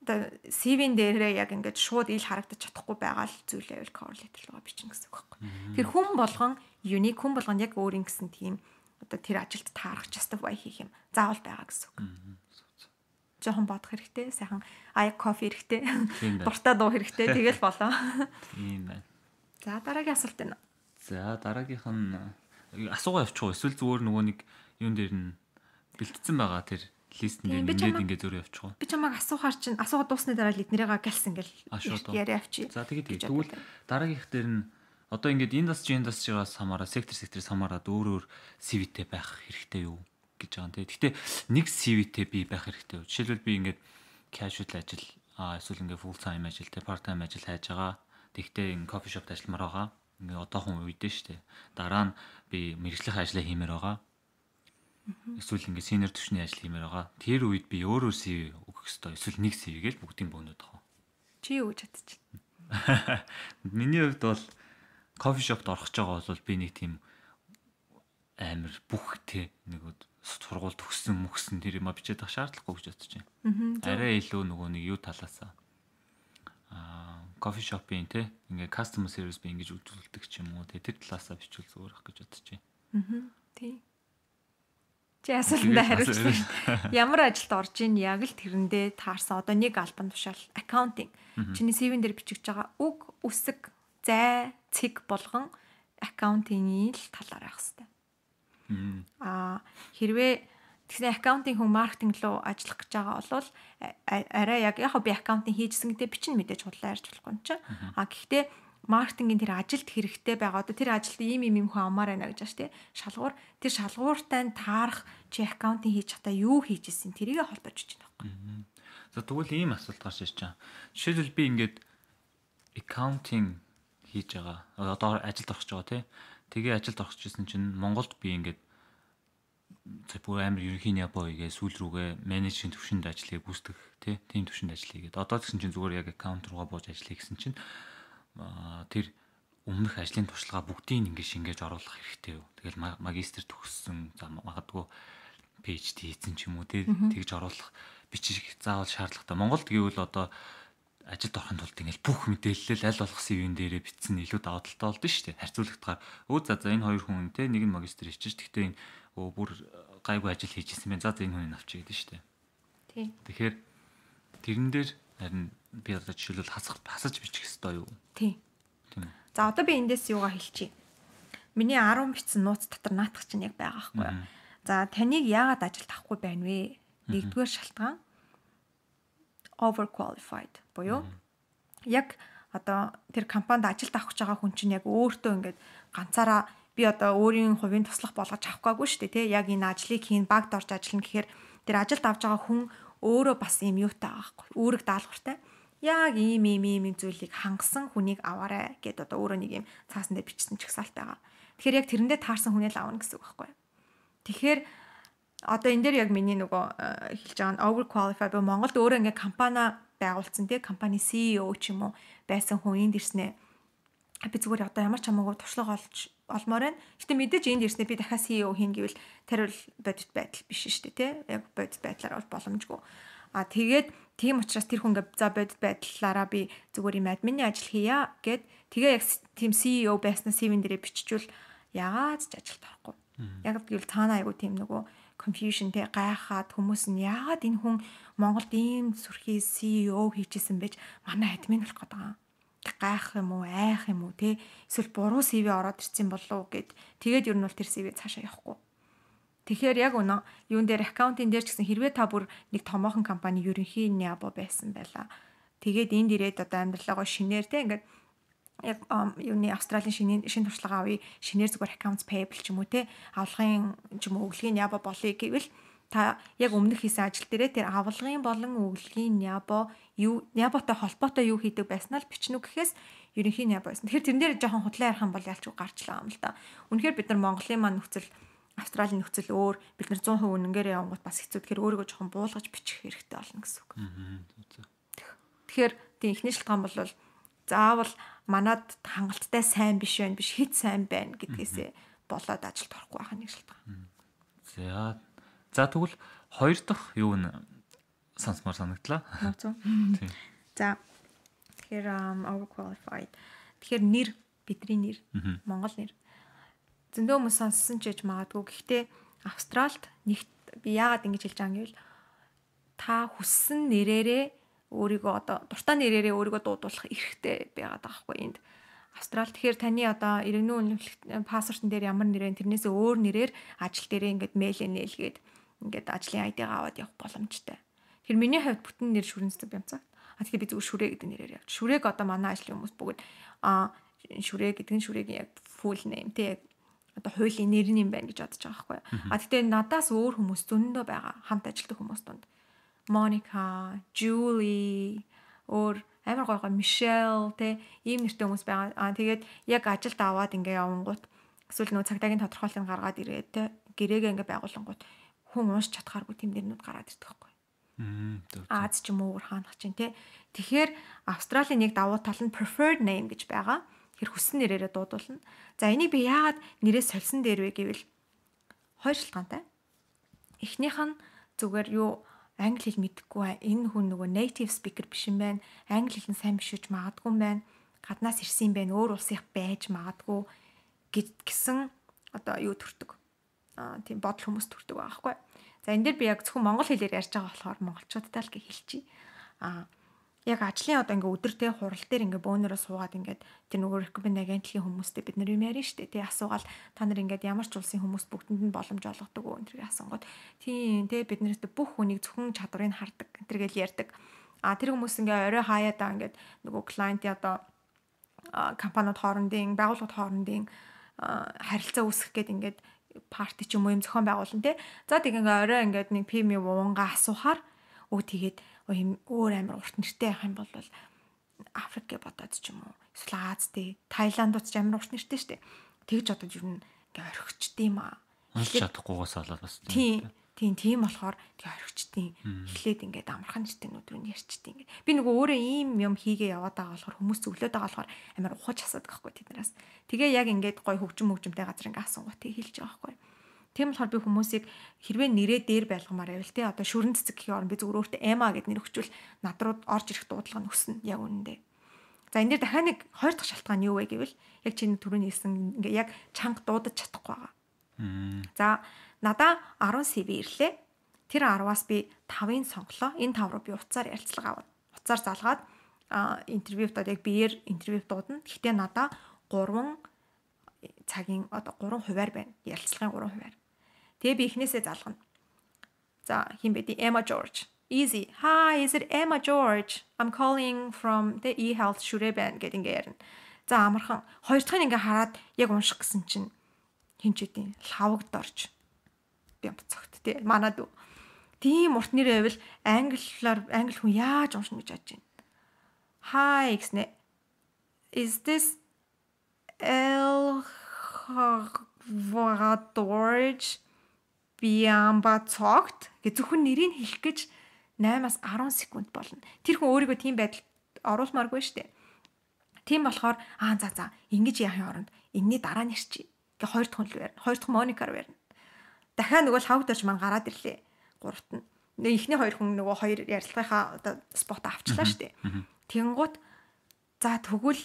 оо CV-н дээрээ яг ингээд шууд ил харагдаж чадахгүй байгаа л зүйл байвал cover letter руу бичнэ гэсэн үг байхгүй. Тэр хүн болгон unique хүн болгон яг өөр юм гэсэн тийм оо тэр ажилд таарах just way хийх юм заавал байгаа гэсэн үг жоохон бодох хэрэгтэй. Сайхан ай кофе хэрэгтэй. Дуртай дуу хэрэгтэй. Тэгэл болоо. Тийм байна. За дараагийн асуулт байна. За дараагийнх нь асуугаа явуучих уу? Эсвэл зүгээр нөгөө нэг юун дээр нь бэлтгэсэн байгаа тэр листэнд нэмээд ингээ зөөр явуучих уу? Би чамайг асуухаар чинь асуугаа дуусны дараа л эднэрээгаа гэлсэн гэл яриа авчи. За тэгээд тэгвэл дараагийнх дээр нь одоо ингээд энэ дас жин дас чигаас хамаараа сектор секторс хамаараад өөр өөр СВ-тэй байх хэрэгтэй юу? гэж байгаа юм те. Гэхдээ нэг CV-тэй би байх хэрэгтэй. Жишээлбэл би ингээд casual ажил аа эсвэл ингээд full time ажил те part time ажил хайж байгаа. Тэгтээ ин кофе шопт ажилламаар байгаа. Ингээ одоохон үед нь штэ. Дараа нь би мэрэгжлийн ажлаа хиймээр байгаа. Эсвэл ингээ синер төвчний ажил хиймээр байгаа. Тэр үед би өөрөө CV өгөх ёстой. Эсвэл нэг CV гээл бүгдийн бөөнөд тах. Чи юу гэж хатчих. Миний хувьд бол кофе шопт орох гэж байгаа бол би нэг тийм амар бүх те нэг сургууль төгссөн мөксөн тэр юм а бичээд авах шаардлагагүй гэж бодож байна. Арай илүү нөгөө нэг юу талаас аа кофе шопын те ингээ customer service би ингэж үзүүлдэг ч юм уу те тэр талаасаа бичвэл зүгээр ах гэж бодож байна. Аа тий. Чи асуултанд хариулсан. Ямар ажилд орж ийн яг л тэрэндээ таарсан одоо нэг албан тушаал accounting чиний CV-н дээр бичигдж байгаа үг үсэг зай цэг болгон аккаунтын ил талаар байх хэвээр Аа хэрвээ тэгсэн аккаунтын хүн маркетинг руу ажиллах гэж байгаа бол арай яг яг би аккаунтын хийжсэн гэдэг бичнэ мэдээж худлаа ярьж болохгүй юм чинь. Аа гэхдээ маркетингийн тэр ажилд хэрэгтэй байгаа одоо тэр ажилд ийм ийм юм хүн амаар байна гэж байна шүү дээ. Шалгуур тэр шалгууртай таарах чи аккаунтын хийж чадаа юу хийж исэн тэрийг холбож чинь байхгүй. За тэгвэл ийм асуулт гарч ирж байгаа. Жишээлбэл би ингээд accounting хийж байгаа одоо ажилд орох гэж байгаа тий. Тэгээ ажилд орчихсон чинь Монголд би ингээд бүр амар ерөнхий нябо игээ сүүл рүүгээ менежийн төвшөнд ажиллахыг гүйцэтгэх тийм төвшөнд ажиллая гэдэг. Одоо тэгсэн чинь зүгээр яг аккаунт руугаа бууж ажиллая гэсэн чинь тэр өмнөх ажлын туршлага бүгдийг ингээд шингээж оруулах хэрэгтэй юу. Тэгэл магистр төгссөн магадгүй PhD хийсэн ч юм уу тэгж оруулах бичих заавал шаардлагатай. Монголд гэвэл одоо ажилд орохын тулд ингээл бүх мэдээлэл аль болох CV-н дээрээ бичсэн илүү даваа талтай болдсон шүү дээ. Харьцуулагдахаар өө за за энэ хоёр хүн те нэг нь магистр хийчих ш гэхдээ энэ өө бүр гайгүй ажил хийжсэн байна. За за энэ хүнийг авчи гэдэг шүү дээ. Тийм. Тэгэхээр тэрэн дээр харин би одоо жишээлбэл хасах хасаж бичих хэвээр юу? Тийм. Тийм. За одоо би эндээс юугаа хэлчихье. Миний 10 бичсэн нууц дотор наатах чинь яг байгаа байхгүй юу? За таныг яагаад ажилд авахгүй байна вэ? Нэгдүгээр шалтгаан overqualified буюу яг одоо тэр компанид ажилд авах гэж байгаа хүн чинь яг өөртөө ингээд ганцаараа би одоо өөрийн хувийн туслах болгож авахгүйгүй шүү дээ тий яг энэ ажлыг хийн багд орж ажиллана гэхээр тэр ажилд авж байгаа хүн өөрөө бас юм юутай байгаа хгүй үүрэг даалгавартай яг ийм ийм ийм зүйлийг хангасан хүнийг аваарэ гэд одоо өөрөө нэг юм цаасан дээр бичсэн чагсаалтай байгаа тэгэхээр яг тэрэндээ таарсан хүнээ л авна гэсэн үг байхгүй тэгэхээр одоо энэ дээр яг миний нөгөө э, хэлж байгаа нь overqualified бо Монголд өөрөө ингээ компани байгуулсан тий компани CEO ч юм уу байсан хүн энд ирснэ би зүгээр одоо ямар ч хамаагүй туршлага олж олмоор байна. Гэтэ мэдээж энд ирснэ би дахиад CEO хийн гэвэл тариул бодит байдал биш шүү дээ тий яг бодит байдлаар бол боломжгүй. А тэгээд тийм учраас тэр хүн ингээ за бодит байдлаараа би зүгээр юм админний ажил хийя гэд тэгээ яг тийм CEO байснаа CV-н e дээрээ биччихвэл ягаад ч ажилд орохгүй. Яг гэвэл цаана айгу тийм нөгөө confusionтэй гайхаад хүмүүс нь яагаад энэ хүн Монголд ийм сүрхий CEO хийчихсэн бэж манай админ болох гэдэг юм гайх юм уу айх юм уу те эсвэл буруу CV ороод ирсэн болов уу гэд тэгээд ер нь бол тэр CV цаашаа явахгүй. Тэгэхээр яг үнэн юун дээр аккаунтын дээр ч гэсэн хэрвээ та бүр нэг томоохон компани ерөнхий нябо байсан байла. Тэгээд энд ирээд одоо амьдралаа шинээр те ингээд яг юуны австралийн шинийн шин туршлага авъя шинээр зүгээр accounts payable ч юм уу те авлагын ч юм уу өглөгийн яба болъё гэвэл та яг өмнөх хийсэн ажил дээрээ тэр авлагын болон өглөгийн ябо юу яботой холбоотой юу хийдэг байснаа л бичнү гэхээс ерөнхийн ябо байсан. Тэгэхээр тэрнээр жоохон хутлаа ярих юм бол ялч гарчлаа юм л да. Үнэхээр бид нар Монголын маань нөхцөл Австралийн нөхцөл өөр бид нар 100% үнэнгээр явангууд бас хэцүү тэгэхээр өөрийгөө жоохон буулгаж бичих хэрэгтэй болно гэсэн үг. Тэгэхээр тийм эхний шалтгаан бол заавал манад хангалттай сайн биш байна биш хэд сайн байна гэдгээсээ болоод ажилд орохгүй байх нэг шалтгаан. За. За тэгвэл хоёр дахь юу нэ сонсмор санагдлаа. Тийм. За. Тэгэхээр overqualified. Тэгэхээр нэр бидний нэр Монгол нэр. Зөндөө хүмүүс сонссон ч гэж магадгүй. Гэхдээ Австралд нэгт би яагаад ингэж хэлж байгаа юм гэвэл та хүссэн нэрээрээ өөрийгөө одоо дуртай нэрээрээ өөрийгөө дуудуулах эрхтэй байгаад байгаа хгүй энд. Австрал тэгэхээр таны одоо иргэний үнэлэх пассвортын дээр ямар нэрэн тэрнээсээ өөр нэрээр ажил дээрээ ингээд мэйл нээлгээд ингээд ажлын ID-гаа аваад явах боломжтой. Тэр миний хувьд бүтэн нэр шүрэнцэг юм цаа. А тэгэхээр би зүгээр шүрэ гэдэг нэрээр явж. Шүрэг одоо манай ажлын хүмүүс бүгд а шүрэ гэдэг нь шүрэгийн яг full name тий яг одоо хуулийн нэр нь юм байна гэж бодож байгаа хгүй. А тэгтээ надаас өөр хүмүүс зөндөө байгаа хамт ажилладаг хүмүүс дунд. Monica, Julie өөр амар гоё гоё Michelle те ийм нэртэй хүмүүс байгаа. Аа тэгээд яг ажилд аваад ингээ явангууд эсвэл нөө цагдаагийн тодорхойлтыг гаргаад ирээд те гэрээгээ ингээ байгуулангууд хүн унш чадхааргүй тэмдэрнүүд гараад ирдэг байхгүй. Аа ч юм уу өөр хаанах чинь те. Тэгэхээр Австралийн нэг давуу тал нь preferred name гэж байгаа. Тэр хүссэн нэрээрээ дуудулна. За энийг би яагаад нэрээ сольсон дээр вэ гэвэл хоёр шалтгаантай. Эхнийх нь зүгээр юу англи хэл мэдхгүй ба энэ хүн нөгөө native speaker биш юм байна. Англи хэл нь сайн биш үуч магадгүй юм байна. Гаднаас ирсэн юм байна. Өөр улсынх байж магадгүй гэж гисэн одоо юу төрдөг. Аа тийм бодол хүмүүс төрдөг байгаа байхгүй. За энэ дээр би яг зөвхөн монгол хэлээр ярьж байгаа болохоор монголчуудтай л гээ хэлчихье. Аа яг ажлын одоо ингээ өдөр те хурал дээр ингээ бөөнөрөө суугаад ингээд тэр нөгөө recommend агентлагийн хүмүүстэй бид нар юм ярина штэ тий асуугаал та нар ингээд ямар ч улсын хүмүүс бүгдэнд нь боломж олгодог уу энэ төрлийн асуугууд тий те бид нарт бүх хүнийг зөвхөн чадварыг хардаг энэ төргээл ярьдаг а тэр хүмүүс ингээ орой хаяада ингээд нөгөө клиент одоо компаниуд хоорондын байгууллагууд хоорондын харилцаа үүсгэх гээд ингээд парти ч юм уу юм зохион байгуулна те за тийм ингээ орой ингээд нэг пим юм уунгаа асуухаар өө тэгээд өөр амир урт нэртэй байх юм бол Африк гэ бодоод ч юм уу эсвэл Аз тий Тайланд утч амир урт нэртэй штэ тэгж одоо ер нь ингээ орхичд юм аа хэлж чадахгүйгээс болоод бас тий Тийм тийм болохоор тэгээ орхичдیں۔ Эхлээд ингээд амархан житэнүүд рүү ярьчдیں۔ Ингээд би нөгөө өөрөө ийм юм хийгээ яваад байгаа болохоор хүмүүс зөвлөд байгаа болохоор амар ухаж асаад гэхгүй тэднээс. Тэгээ яг ингээд гой хөгжим хөгжимтэй газар ингээд асуугаа тэг хэлж байгаа байхгүй. Тийм болохоор би хүмүүсийг хэрвээ нэрээ дээр байлгамаар байвал те одоо шүрэн цэцэг гэх юм би зүгээр өөртөө Эма гэд нэр өгчвөл над руу орж ирэх дуудлага нь өснө яг үнэндээ. За энэ дээр дахиад нэг хоёр дахь шалтгаан юу вэ гэвэл яг чиний түрүүний хэлсэн ингээ яг чанга дуудаж чадахгүй байгаа. За надаа 10 CV ирлээ. Тэр 10-аас би 5-ыг сонглоо. Энэ 5 руу би утсаар ярилцлага авна. Утсаар залгаад интервьюд одоо яг биеэр интервью дуудана. Гэхдээ надаа 3 цагийн одоо 3 хуваар байна. Ярилцлагын 3 хуваар. Тэгээ би эхнээсээ залгана. За хин бэ? Emma George. Easy. Hi, is it Emma George? I'm calling from the e-health Shureben гэдэг ингээ ярина. За амархан хоёр дахь нь ингээ хараад яг унших гэсэн чинь хинчүүдийн лавагд орж би цогт тий манад үү. Тийм урт нэр байвал англиар англи хүн яаж уншна гэж бодож байна. Hi гэснэ. Is this El Vorradorge Биамба цогт гэж зөвхөн нэрийг хэлэх гэж 8-аас 10 секунд болно. Тэр хүн өөрийгөө тийм байдалд оруулмааргүй шүү дээ. Тийм болохоор аа за за ингэж яахын оронд энэний дараа нэрч гэ хоёр дахь хүн л байна. Хоёр дахь Моникар байна. Дахиад нөгөө хавдорч маань гараад ирлээ. Гуравт нь. Эхний хоёр хүн нөгөө хоёр ярилцлагынхаа одоо спот авчлаа шүү дээ. Тэнгуут за тэгвэл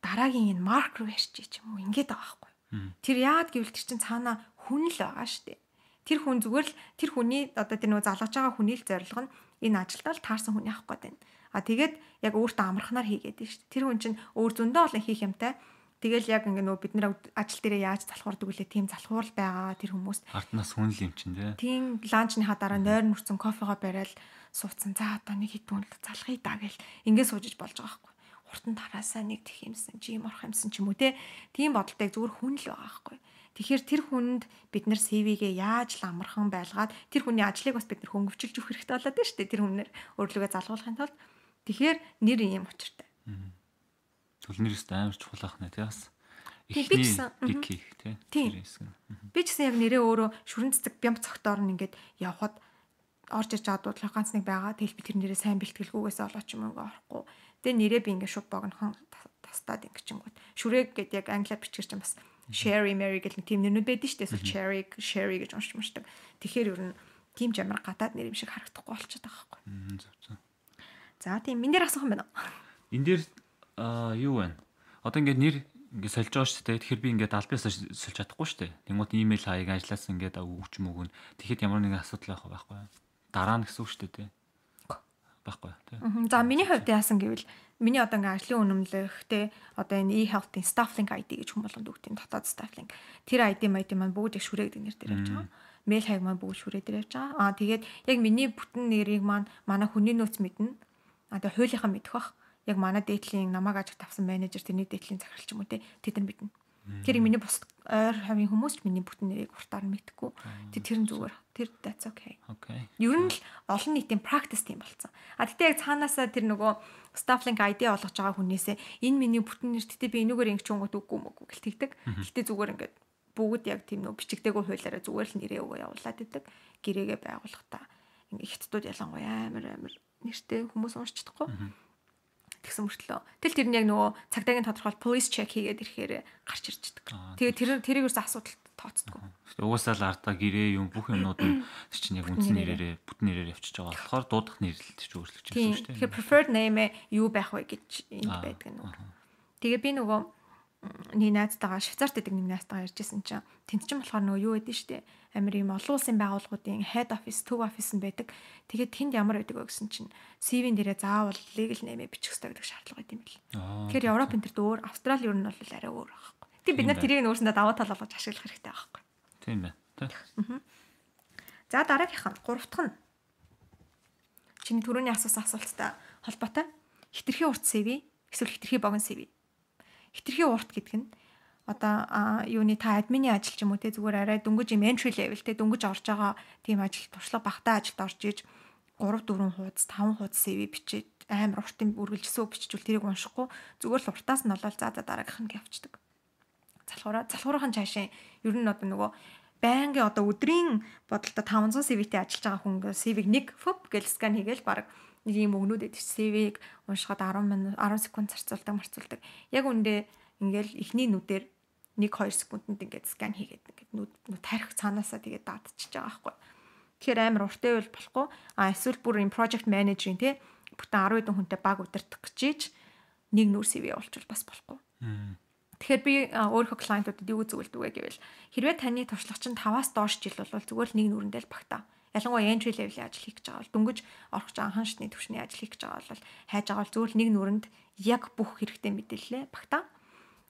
дараагийн энэ марк руу ярьчих юм уу? Ингээд байгаа байхгүй. Тэр яад гэвэл тэр чинь цаана хүн л байгаа шүү дээ тэр хүн зүгээр л тэр хүний одоо тэр нөгөө залгаж байгаа хүний л зориг нь энэ ажилдаа л таарсан хүний авах гээд байна. А тэгээд яг өөртөө амархнаар хийгээд байна шүү дээ. Тэр хүн чинь өөр зөндөө олон хийх юмтай. Тэгэл яг ингээ нөө бид нэр ажил дээрээ яаж залхуурдаг үлээ тийм залхуурал байгаа тэр хүмүүс. Артнаас хүн л юм чинь тий. Тийм ланчныхаа дараа нойр нүрцэн кофегоо бариад суудсан. За одоо нэг хитүүн л залхая да гэл ингээ суужиж болж байгаа байхгүй. Хурдан тараасаа нэг тэх юмсан, жим орох юмсан ч юм уу тий. Тийм бодолтой зүгээр хүн л байгаа байхгүй. Тэгэхээр тэр хүнд бид нар CV-гээ яаж л амархан байлгаад тэр хүний ажлыг бас бид нар хөнгөвчилж өгөх хэрэгтэй болоод байна шүү дээ. Тэр хүмүүнээр өөрлөгөө залгуулахын тулд тэгэхээр нэр ийм учиртай. Тэгвэл нэр өст амар чухал ах нэ тэгээс. Эхний дик хийх тий. Би ч гэсэн яг нэрээ өөрөө шүрэн цэцэг бямц цогтоор нь ингээд явхад орж иж чадвал ганц нэг байгаа. Тэгэл би тэр нэрээ сайн бэлтгэлгүйгээс олооч юм ингээ орохгүй. Тэгээ нэрээ би ингээ шууд богнохон тастаад ингээ чингүүд. Шүрэг гэдэг яг англиар бичгэрч юм бас Sherry Mary гэх мэт тийм нэрнүүд байдаг шүү дээ. Эсвэл Cherry, Sherry гэж уншиж мушдаг. Тэгэхээр ер нь тийм ч амар гадаад нэр юм шиг харагдахгүй болчиход байгаа байхгүй. Аа зөв зөв. За тийм энэ дээр асуух юм байна. Энэ дээр аа юу вэ? Одоо ингээд нэр ингээд сольж байгаа шүү дээ. Тэгэхээр би ингээд альбиас сольж чадахгүй шүү дээ. Тэнгууд имэйл хаяг ажилласан ингээд өгч мөгөн. Тэгэхэд ямар нэгэн асуудал байх байхгүй. Дараа нь гэсэн үг шүү дээ байхгүй тийм. За миний хувьд яасан гэвэл миний одоо ингээ ажлын үнэмлэх те одоо энэ e-health-ийн staffing ID гэж хүмүүс болгонд өгдөг дотоод staffing. Тэр ID ID маань бүгд их шүрээ гэдэг нэр дээр явж байгаа. Мэйл хаяг маань бүгд шүрээ дээр явж байгаа. Аа тэгээд яг миний бүтэн нэрийг маань манай хүний нөөц мэднэ. Аа тэгээд хуулийнхаа мэдэх бах. Яг манай дээдлийн намааг ажиг тавсан менежер тэрний дээдлийн захиралч юм уу те тэд нар мэднэ. Тэр миний бус ойр хавийн хүмүүс ч миний бүтэн нэрийг уртаар нь мэдхгүй. Тэг тэр нь зүгээр. Тэр that's okay. Okay. Ер нь л олон нийтийн practice тийм болсон. А тэгтээ яг цаанаасаа тэр нөгөө Stafflink ID олгож байгаа хүнээсээ энэ миний бүтэн нэр тэгтээ би энүүгээр ингэж өнгөт үгүй мөггүй гэл тэгдэг. Тэгтээ зүгээр ингээд бүгд яг тийм нөгөө бичигдээгүй хуулаараа зүгээр л нэрээ өгөө явуулаад идэг. Гэрээгээ байгуулах та. Ингээд хятадууд ялангуяа амар амар нэртэй хүмүүс уншчихдаггүй тэгсэн мөртлөө. Тэгэл тэр нь яг нөгөө цагдаагийн тодорхойл police check хийгээд ирэхээр гарч ирж идэг. Тэгээ тэр тэрийг юусэн асуудал тооцдгүй. Угаасаа л ардаа гэрээ юм бүх юмнууд нь тэр чинь яг үндсэн нэрээрээ бүтэн нэрээр явчихж байгаа болохоор дуудах нэрлэлт ч өөрчлөгч юм шүү дээ. Тэгэхээр preferred name юу байх вэ гэж энд байдаг нөгөө. Тэгээ би нөгөө нэг найзтайгаа Швейцарт гэдэг нэг найзтайгаа ярьжсэн чинь тэнд чинь болохоор нөгөө юу гэдэг штэ амир юм олон улсын байгууллагуудын head office, төв office нь байдаг. Тэгээд тэнд ямар байдаг вэ гэсэн чинь CV-н дээрээ заавал legal name бичих хэрэгтэй гэдэг шаардлага байт юм бэл. Тэгэхээр Европ энэ төрт өөр, Австрали ер нь бол арай өөр байхгүй. Тийм бид нар тэрийг нь өөрсөндөө даваа тал болгож ашиглах хэрэгтэй байхгүй. Тийм байна. За дараагийнх нь гурав дахь нь чиний түрүүний асуусан асуулттай холбоотой хитрхи урт CV эсвэл хитрхи богино CV хитрхи урт гэдэг нь одоо юуны та админы ажил ч юм уу те зүгээр арай дөнгөж юм entry level те дөнгөж орж байгаа тийм ажил туршлага багтаа ажилд орж иж 3 4 хуудас 5 хуудас CV бичээд амар уртын үргэлжсэн биччихвэл тэрийг уншихгүй зүгээр л уртаас нь болол за за дараагийнх нь явчихдаг. Залхуураа залхуурахын цаашаа ер нь одоо нөгөө байнгын одоо өдрийн бодолтой 500 CV-тэй ажиллаж байгаа хүн CV-г нэг фоп гэл скан хийгээл баг нэг юм өгнүүд өгч CV-г уншихад 10 минут 10 секунд зарцуулдаг марцуулдаг. Яг үндэ ингээл эхний нүдээр 1 2 секундэд ингээд скан хийгээд ингээд нүд тарих цаанаасаа тэгээд даадчихж байгаа байхгүй. Тэгэхээр амар уртай байл болохгүй. А эсвэл бүр энэ project manager-ийн те бүтэн 10 хэдэн хүнтэй баг удирдах гэж чийж нэг нүр CV олчвал бас болохгүй. Тэгэхээр би өөрийнхөө клиентуудад юу зөвлөдөг вэ гэвэл хэрвээ таны туршлага чинь 5-аас доош жил бол зүгээр л нэг нүрэндээ л багтаа ялангуяа entry level ажил хийх гэж байгаа бол дөнгөж орох гэж анхан шатны түвшний ажил хийх гэж байгаа бол хайж байгаа бол зөвхөн нэг нүрэнд яг бүх хэрэгтэй мэдээлэлээ багтаа.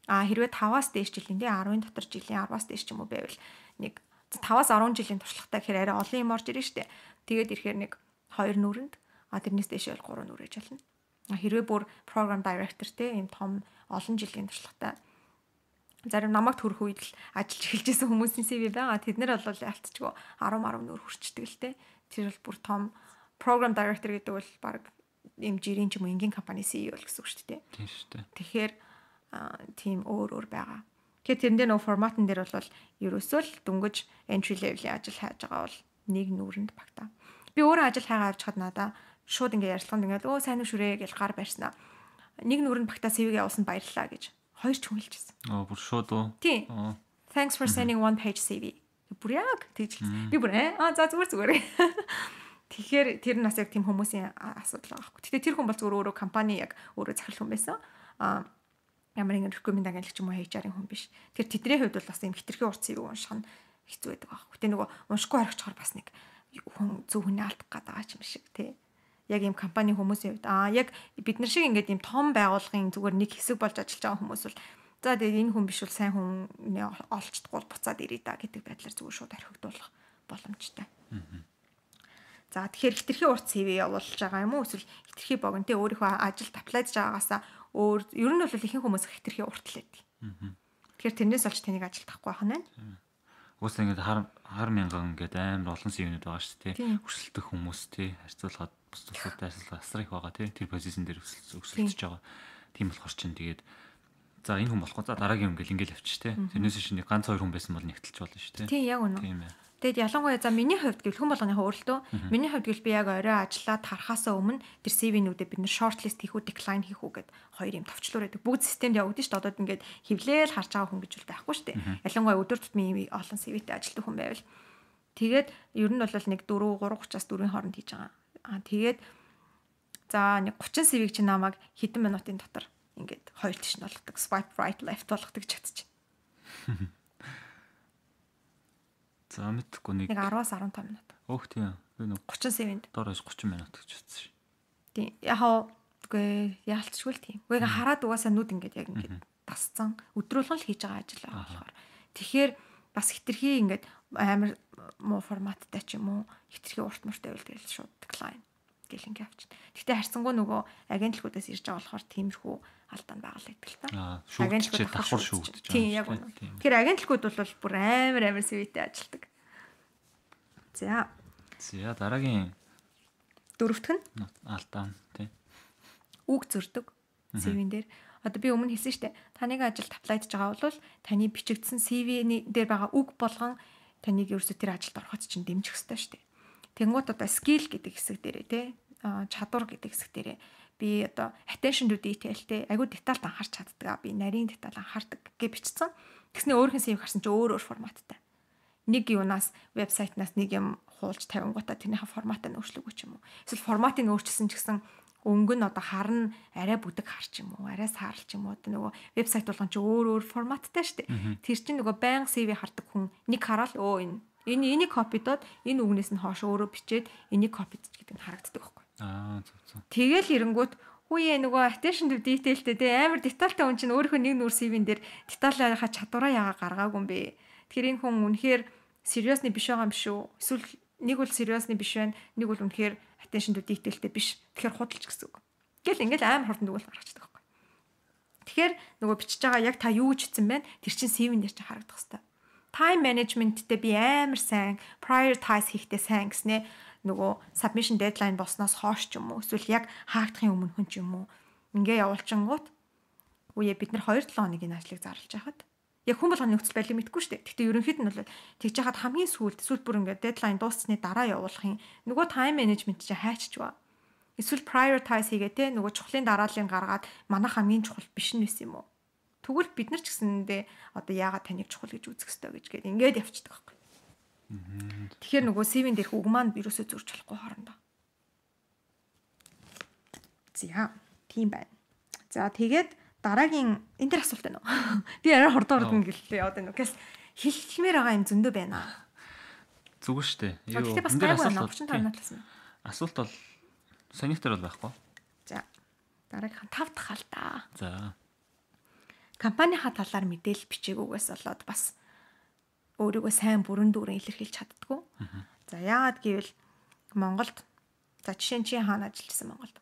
А хэрвээ 5-аас дээш жилийн тий 10-ын дотор жилийн 10-аас дээш ч юм уу байвал нэг 5-аас 10 жилийн туршлагатай гэхээр арай олон юм орж ирнэ штэ. Тэгээд ирэхээр нэг 2 нүрэнд а тэрнээс дээш бол 3 нүрэж болно. Хэрвээ бүр program director те ийм том олон жилийн туршлагатай зарим намайг төрөх үед л ажиллаж эхэлжсэн хүмүүсийн CV байгаа. Тэд нар бол альтчгүй 10 10 нөр хүрчдэг л те. Тэр бол бүр том program director гэдэг бол баг эмжирийн ч юм уу энгийн компани CEO л гэсэн үг шүү дээ. Тийм шүү дээ. Тэгэхээр тийм өөр өөр байгаа. Тэгэхээр тэрэн дээр нөө форматн дээр бол ерөөсөө л дөнгөж entry level-ийн ажил хайж байгаа бол нэг нүрэнд багтаа. Би өөрөө ажил хайгаа авч хад надаа шууд ингээ ярьцлаганд ингээл өө сайн уу шүрээ гэж гар барьснаа. Нэг нүрэнд багтаа CV-г e явуулсан баярлалаа гэж Хоёр ч хүнэлжсэн. Аа бүр шууд уу? Тий. Thanks for sending one page CV. Бүр яг тэгж хэлсэн. Би бүр аа э? за зүгээр зүгээр. Тэгэхээр тэр нас яг тийм хүмүүсийн асуудал байгаа байхгүй. Гэтэ тэр хүн бол зөв өөрөө компани яг өөрөө захирал хүн байсан. Аа ямар нэгэн рекомендаг ангилч юм уу HR-ын хүн биш. Тэр тэдний хувьд бол бас юм хитрхийн урцын юу унших нь хэцүү байдаг байхгүй. Гэтэ нөгөө уншихгүй харагчаар бас нэг хүн зөв хүний алдах гэдэг юм шиг тий яг ийм компани хүмүүсийн хувьд аа яг бид нар шиг ингээд ийм том байгууллагын зүгээр нэг хэсэг болж ажиллаж байгаа хүмүүс бол за тэгээд энэ хүн биш бол сайн хүн олчдгүй буцаад ирээ да гэдэг байдлаар зүгээр шууд архигдуулах боломжтой. За тэгэхээр хитрхи урт CV явуулж байгаа юм уу эсвэл хитрхи богн тэ өөрийнхөө ажил таплаж байгаагаасаа өөр ер нь бол ихэнх хүмүүс хитрхи урт л байдаг. Тэгэхээр тэрнээс олж тэнийг ажилд тахгүй байх нь байна. Уус ингээд 10 10 мянган ингээд амар олон CV-нүүд байгаа шүү дээ. Хүсэлтэх хүмүүс тий харьцуулахад бус төслүүд асар их байгаа тий. Тэр позишн дээр өсөлтөж байгаа. Тийм болохоор чинь тэгээд за энэ хүн болохгүй за дараагийн хүн гэл ингээл авчих тий. Тэрнээс шинэ ганц хоёр хүн байсан бол нэгтэлж болно шүү дээ. Тийм яг үнэ. Тийм ээ. Тэгэд ялангуяа за миний хувьд гэвэл хэн болгоны хөрөлтөө миний хувьд гэвэл би яг орой ажиллаа тархаасаа өмнө тэр CV-нүүдэд бид нэр shortlist хийх үү decline хийх үү гэд хоёр юм товчлуур байдаг. Бүгд системд явагдаж шүү дээ. Одоод ингээд хевлээл харж байгаа хүн гэж үл байхгүй шүү дээ. Ялангуяа өдөр тутмын олон CV-тэй ажилладаг хүн байвал тэгээд ер нь бол нэг 4 3 30-аас 4-ийн хооронд хийж байгаа Аа тэгээд за нэг 30 CV-г чи намайг хэдэн минутын дотор ингээд хоёр тиш нь болгодог, swipe right left болгодог ч гэсэн чинь. За мэдхгүй нэг 10-аас 15 минут. Өөх тийм. Би нэг 30 CV-нд. Дорож 30 минут гэж утсан шээ. Тийм. Яг үгүй яалтчгүй л тийм. Үгүй хараад угаасаа нүд ингээд яг ингээд тасцсан өдрүүлгэн л хийж байгаа ажил болохоор. Тэгэхээр бас хитрхи ингээд амар муу форматтай ч юм уу хитрхийн урт муртай байл тэгэл шууд decline гэл ингээ авчин. Гэхдээ харьцангуй нөгөө агентлагуудаас ирж байгаа болохоор тиймэрхүү алдаан байгаа л гэдэг л та. Агентлагууд давхар шүүгдэж байгаа. Тийм яг үнэ. Тэгэхээр агентлагууд бол бүр амар амар CV-тэй ажилдаг. За. За дараагийн дөрөвтг нь алдаан тий. Үг зөрдөг CV-н дээр одоо би өмнө хэлсэн шүү дээ. Таныг ажилд аплайдж байгаа бол таны бичигдсэн CV-н дээр байгаа үг болгон таныг ерөөсө тэр ажилд ороход чинь дэмжих хэрэгтэй шүү дээ. Тэнгуут одоо skill гэдэг хэсэг дээрээ те чадвар гэдэг хэсэг дээрээ би одоо attention to detail те айгүй детальд анхаарч чаддаг би нарийн деталь анхаардаг гэж бичсэн. Тэгснээ өөрхөн сэвийг харсан чинь өөр өөр форматтай. Нэг юунаас вебсайтнаас нэг юм хуулж тавингуудаа тэрнийхээ форматыг өөрчлөв гэж юм уу. Эсвэл форматыг өөрчилсөн ч гэсэн өнгө нь одоо харна арай бүдэг хар ч юм уу арай саарл ч юм уу одоо нөгөө вебсайт болгон чи өөр өөр форматтай шүү дээ. Тэр чинь нөгөө баян CV хардаг хүн нэг хараад өө энэ энэ энийг копидод энэ үгнээс нь хоош өөрөө бичээд энийг копидч гэдэг нь харагддаг байхгүй. Аа зөв зөв. Тэгэл эрэнгүүт Хүүе нөгөө attention to detailтэй те амар детальтай хүн чинь өөрийнхөө нэг нүр CV-н дээр деталын ха чадвараа яага гаргаагүй юм бэ. Тэгэхээр энэ хүн үнэхээр сериусны биш байгаа юм шүү. Эсвэл нэг бол сериусны биш байна, нэг бол үнэхээр attention-д итгэлтэй биш. Тэгэхээр худалч гэсэн үг. Гэл ингээл амар хурдан дүгэл гаргачихдаг байхгүй. Тэгэхээр нөгөө бичиж байгаа яг та юу гэж хэлсэн байна? Тэр чин CV-н дээр чинь харагдах хэвээр. Time management-тэй би амар сайн, prioritize хийхдээ сайн гэснээр нөгөө submission deadline босноос хойш ч юм уу эсвэл яг хаагдахын өмнө хүн ч юм уу ингээ явуулчингууд үе бид нар 2-7 хоногийн ажлыг зарлж байхад яг хүн болгоны нөхцөл байдлыг мэдгүй шүү дээ. Гэхдээ ерөнхийд нь бол тэгж яхад хамгийн сүүлд сүүл бүр ингээд дедлайн дуусны дараа явуулахын нөгөө тайм менежмент чинь хайчч ба. Эсвэл prioritize хийгээ те нөгөө чухлын дарааллыг гаргаад манайх хамгийн чухал биш нь байсан юм уу? Тэгвэл бид нар ч гэсэндээ одоо яагаад таныг чухал гэж үзэх ёстой гэж гээд ингээд явчихдаг байхгүй. Тэгэхээр нөгөө CV-н дээрх үг маань вирусөө зөрж болохгүй хоорондоо. За тийм байна. За тэгээд дараагийн энэ дэр асуулт байна уу? Би арай хурд хурдан гэлээ яваад байна уу? Гэс хэлчмээр байгаа юм зөндөө байна. Зүгээр шүү дээ. Юу энэ дэр асуулт 35 минут болсон. Асуулт бол сониктер бол байхгүй. За. Дараагийн тав дахь алдаа. За. Компанийнхаа талаар мэдээлэл бичээгүйгээс болоод бас өөрийгөө сайн бүрэн дүүрэн илэрхийлж чаддгүй. За яагаад гэвэл Монголд за жишээ нь чи хаана ажиллажсэн Монголд?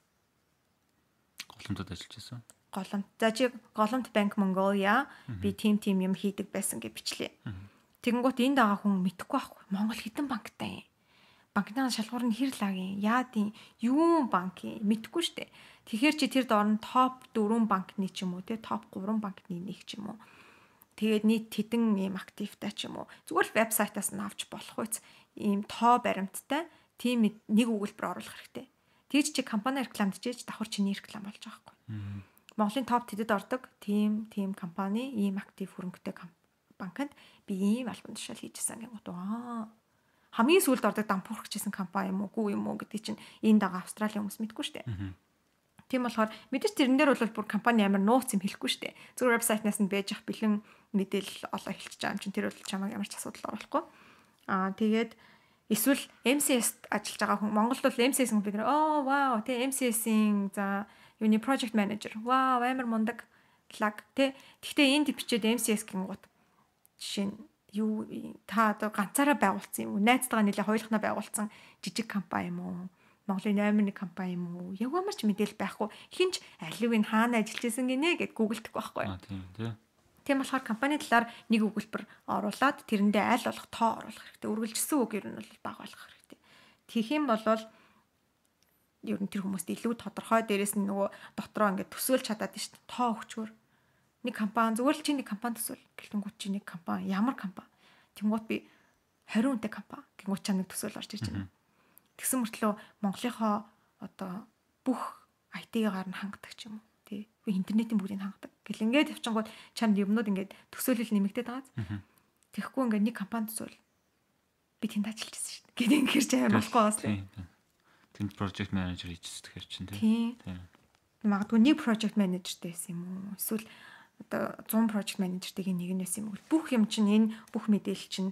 Голомтод ажиллажсэн голомт за чи голомт банк Mongolia би тим тим юм хийдэг байсан гэж бичлээ. Тэгэнгүүт энд байгаа хүн мэдэхгүй байхгүй Монгол хэдэн банктай юм. Банкны шалгуур нь хэр лагийн яадын юу банк юм мэдэхгүй штэ. Тэгэхээр чи тэр доор нь топ 4 банкны ч юм уу те топ 3 банкны нэг ч юм уу. Тэгээд нийт тедэн ийм активтай ч юм уу. Зүгээр л вебсайтаас нь авч болох үс ийм тоо баримттай тийм нэг өгүүлбэр оруулах хэрэгтэй. Тэгж чи компани рекламдж ээж давхар чиний реклам болж байгаа хгүй. Монголын топ тедэд ордог тийм тийм компани ийм актив хөрөнгөтэй банкнд би ийм албан тушаал хийжсэн гэнгүүт аа хамгийн сүүлд ордог дампуурч хийсэн компани юм уугүй юм уу гэдэг чинь энд байгаа австралийн хүмүүс мэдгүй шүү дээ. Тийм болохоор мэдээж тэрэн дээр бол бүр компани амар нууц юм хэлэхгүй шүү дээ. Зүгээр вебсайтнаас нь бэж ах бэлэн мэдээлэл олоо хэлчихэж байгаа юм чинь тэр бол чамайг ямар ч асуудал оруулахгүй. Аа тэгээд эсвэл MCS ажиллаж байгаа хүн Монголд бол MCS-ийг бид нөө оо вау тийм MCS-ийн за юуны project manager. Вау, амар мундаг лаг тий. Гэхдээ энд бичээд MCS гингууд жишээ нь юу та одоо ганцаараа байгуулсан юм уу? Найзтайгаа нэлээ хоёулахнаа байгуулсан жижиг компани юм уу? Монголын 81 компани юм уу? Яваамар ч мэдээл байхгүй. Хинч алиг нь хаана ажиллаж исэн гинэ гэд гуглдэх байхгүй. Аа тийм тий. Тийм болохоор компани талаар нэг өгүүлбэр оруулаад тэрэндээ аль болох тоо оруулах хэрэгтэй. Үргэлжсэн үг ер нь бол баг болох хэрэгтэй. Тэгэх юм бол ер нь тэр хүмүүст илүү тодорхой дээрэс нь нөгөө дотроо ингээд төсөөлж чадаад шүү дээ. Тоо өгчгөр. Нэг компани зүгээр л чи нэг компани төсөөл. Гэлтэнгүүт чи нэг компани ямар компани? Тэнгуут би 20 үнэтэй компани. Гингүүт чам нэг төсөөл орж ирж байна. Тэгсэн мөртлөө Монголынхоо одоо бүх IT-гаар нь хангадаг юм уу? Тэ. Интернетийн бүгдийг хангадаг. Гэл ингээд явчингууд чамд юмнууд ингээд төсөөлөл нэмэгдээд байгаа. Тэгэхгүй ингээд нэг компани төсөөл. Би тэнд ажиллаж байсан шүү дээ. Гэт ингээд хэрч амар болохгүй бас. Тэнд project manager хийчихс тэгэхээр чинь тийм. Магадгүй нэг project managerтэй байсан юм уу? Эсвэл одоо 100 project managerтэйгийн нэг нь байсан юм уу? Бүх юм чинь энэ бүх мэдээлэл чинь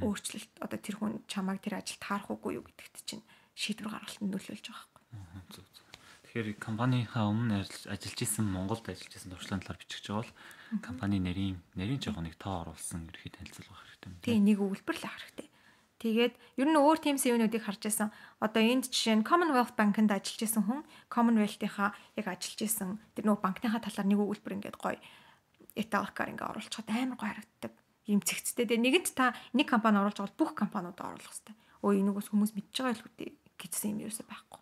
өөрчлөлт одоо тэр хүн чамайг тэр ажил таарах уугүй юу гэдэгт чинь шийдвэр гаргалтанд нөлөөлж байгаа хэрэг. Зөв зөв. Тэгэхээр компанийнхаа өмнө ажиллаж исэн Монголд ажиллаж исэн туршлагын талаар бичих жоо бол компани нэрийн нэрийн жоо нэг тоо оруулсан ерхий танилцуулах хэрэгтэй. Тийм нэг үйлбэр л ах хэрэгтэй. Тэгээд ер нь өөр team CV-нүүдийг харж байсан. Одоо энд жишээ нь Commonwealth банкнд ажиллаж исэн хүн Commonwealth-ийнхаа яг ажиллаж исэн тэр нөгөө банкныхаа талаар нэг үйлдвэр ингээд гоё этаоркаар ингээд оруулчихад амар гоё харагддаг. Ийм цэгцтэй. Тэгээ нэгэнт та нэг компани оруулж байгаа бол бүх компаниудад оруулах хэрэгтэй. Өө энэгөөс хүмүүс мэдж байгаа л үгүй гэсэн юм ерөөсөй байхгүй.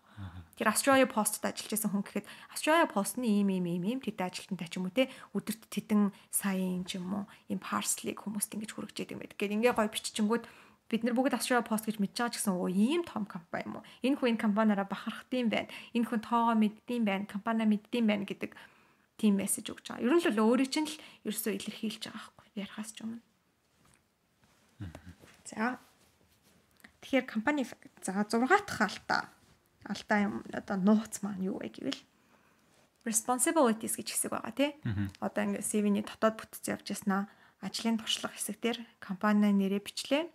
Тэр Australia Post-д ажиллаж байсан хүн гэхэд Australia Post-ны ийм ийм ийм ийм тэт ажилтнтай ч юм уу те өдөрт тедэн саяын ч юм уу ийм parcel-ыг хүмүүст ингэж хүргэж идэм байдаг. Гэт ингээ гоё биччихэнгүүт бид нар бүгд Australia Post гэж мэдж байгаа ч гэсэн оо ийм том компани юм уу? Энэ хүн энэ компаниараа бахархдсан байна. Энэ хүн тоогоо мэддэм байна, компаниа мэддэм байна гэдэг тийм мессеж өгч байгаа. Ер нь л өөрийг чинь л ерөөсөө илэрхийлж байгаа байхгүй ярихаас ч өмнө. За. Тэгэхээр компани за 6 дахь алдаа. Алдаа юм одоо нууц маань юу вэ гэвэл responsibilities гэж хэсэг байгаа тий. Одоо ингээд CV-ний дотоод бүтц явж яснаа ажлын туршлага хэсэг дээр компанийн нэрээ бичлээ.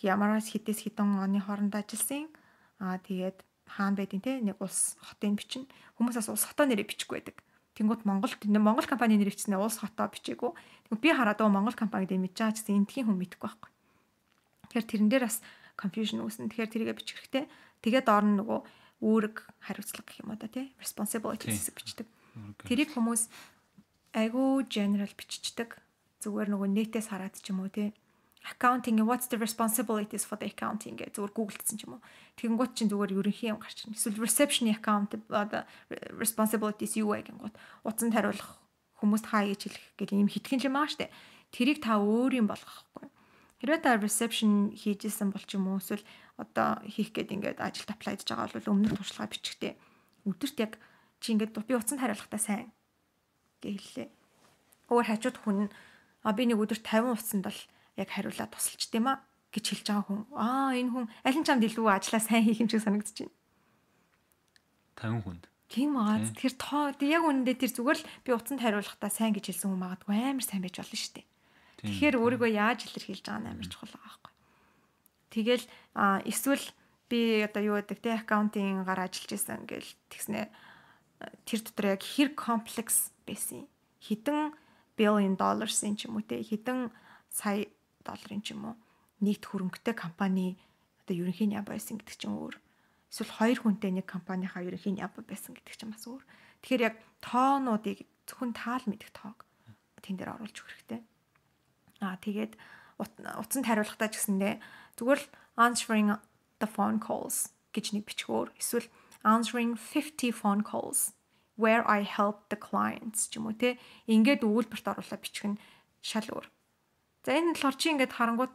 Ямараас хідэс хідэн оны хооронд ажилласан. Аа тэгээд хаан байдин те нэг улс хотын бичнэ. Хүмүүс бас улс хотоо нэрээ бичихгүй байдаг. Тэнгүүд Монголд Монгол компани нэр бичсэн улс хотоо бичээгүй. Тэгвэл би хараад оо Монгол компани гэдэг мэдэж байгаа гэсэн эндхийн хүн мэдэхгүй байхгүй. Тэгэхээр тэрэн дээр бас confusion үүснэ. Тэгэхээр тэрийгэ бичих хэрэгтэй. Тэгээд доор нь нөгөө үүрэг хариуцлага гэх юм уу та тий responsibility гэсэн бичдэг. Тэрийг хүмүүс айгүй general биччихдэг. Зүгээр нөгөө нийтээс хараад ч юм уу тий accounting what's the responsibilities for the accounting гэж зүгээр гуглдсан ч юм уу. Тэгэнгүүт чинь зүгээр ерөнхий юм гарч ирнэ. Эсвэл reception account одоо responsibilities юу вэ гэнгүүт утсан тариулах хүмүүст хаа гэж хэлэх гэл ийм хитгэн юм аа штэ. Тэрийг та өөр юм болгохгүй. Хэрвээ та reception хийжсэн бол ч юм уу эсвэл одоо хийх гээд ингээд ажилд apply хийж байгаа бол өмнөх туршлага бичгтээ өдөрт яг чи ингээд би утсан тариулахтаа сайн гэлээ. Өөр хажууд хүн нь а би нэг өдөр 50 утсанд л яг хариулаа тусалч тийм аа гэж хэлж байгаа хүн аа энэ хүн аль нь чамд илүү ажиллаа сайн хийх юм шиг санагдаж байна 50 хүнд тийм байгаа тэгэхээр тоо яг үнэндээ тэр зүгээр л би утсанд хариулахдаа сайн гэж хэлсэн хүн магадгүй амар сайн байж болно шүү дээ тэгэхээр өөрийгөө яаж илэрхийлж байгаа нь амар чухал байгаа байхгүй тэгэл эсвэл би одоо юу гэдэг те аккаунтинг гар ажиллаж исэн гэл тэгснэ тэр дотор яг хэр комплекс байсан хэдэн billion dollars юм ч юм уу те хэдэн сая долларын ч юм уу нийт хөрөнгөтэй компани одоо ерөнхийн яба байсан гэдэг чинь өөр. Эсвэл хоёр хүнтэй нэг компанийхаа ерөнхийн яба байсан гэдэг чинь бас өөр. Тэгэхээр яг тоонуудыг зөвхөн таал мэдэх тоог тэн дээр оруулж өгөх хэрэгтэй. Аа тэгээд утсанд хариулахдаа ч гэсэндээ зүгээр л answering the phone calls гэж нэг бичгээр эсвэл answering 50 phone calls where I help the clients ч юм уу те ингээд өгүүлбэрт оруулаад бичих нь шал өөр. За энэ нь болохоор чи ингээд харангууд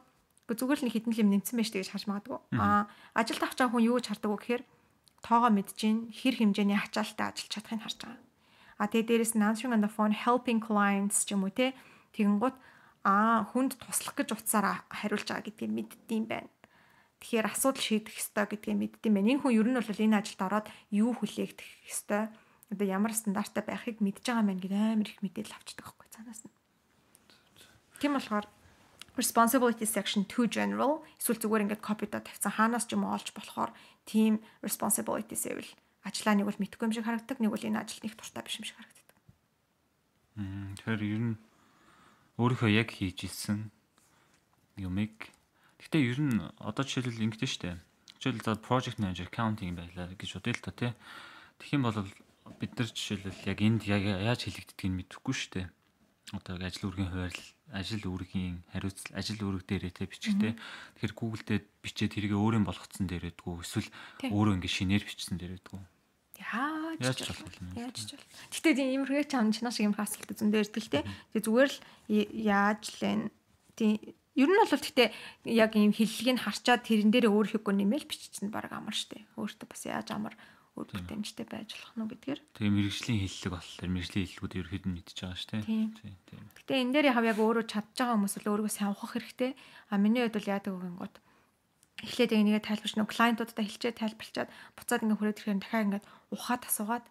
зүгээр л нэг хитэн юм нэмсэн байж тэгэж харж магадгүй. Аа ажилд авч байгаа хүн юу гэж хардаг вэ гэхээр тоогоо мэдчихээн хэр хэмжээний ачаалтаа ажиллаж чадахыг харж байгаа. А тэгээ дээрэс нь answering on the phone helping clients ч юм уу те тэгэнгუთ аа хүнд туслах гэж утсаараа хариулж байгаа гэдгийг мэддэм байна. Тэгэхээр асуудал шийдэх ёстой гэдгийг мэддэм байна. Энэ хүн ер нь бол энэ ажилд ороод юу хүлээгдэх ёстой одоо ямар стандарттай байхыг мэдж байгаа мэн гэдэг амар их мэдээлэл авчдаг байхгүй цаанаас нь. Тийм болохоор responsibility section to general эсвэл зүгээр ингээд copy доо тавьсан хаанаас ч юм олж болохоор team responsibilities гэвэл ажлаа нэг бол мэдгүй юм шиг харагддаг нэг бол энэ ажилд их туртай биш юм шиг харагддаг. Мм тэгэхээр ер нь өөрийнхөө яг хийж ирсэн юмыг гэхдээ ер нь одоо жишээлбэл ингэдэж штэ. Жишээл за project manager accounting байлаа гэж бодъё л та тий. Тэгэх юм бол бид нар жишээлбэл яг энд яг яаж хэлэгддгийг мэдэхгүй штэ. Одоо яг ажил үргийн хуваарлал ажил үүргийн хариуцлал ажил үүрэг дээрээ те бичгтэй. Тэгэхээр Google дээр бичээд хэрэгээ өөрийн болгоцсон дээрэдгүү эсвэл өөрөө ингэ шинээр бичсэн дээрэдгүү. Яаж ч болох юм. Яаж ч болох. Гэхдээ тийм иймэрхүү чам чинаа шиг юм хаасалт зэн дээр ирдэг те. Тэгээ зүгээр л яаж лэн тийм ер нь бол гэхдээ яг ийм хиллийг нь харчаад тэрэн дээр өөр хэрэггүй нэмэл биччихсэн баг амар штэ. Өөртөө бас яаж амар үр бүтээмжтэй байж болох нь гэдгээр. Тэгээ мэрэгжлийн хиллэг болохоор мэрэгжлийн хиллгүүд ерөөд нь мэдчихэж байгаа шүү дээ. Тийм. Гэтэ энэ дээр хавьяг өөрөө чадж байгаа хүмүүс л өөрийгөө санхах хэрэгтэй. А миний хувьд бол яадаг үгэн гот эхлээд энийгээ тайлбарч нөө клиентуудтай хэлчээ тайлбарчаад буцаад ингээ хүрээд ирэхээр дахиад ингээ ухаад асуугаад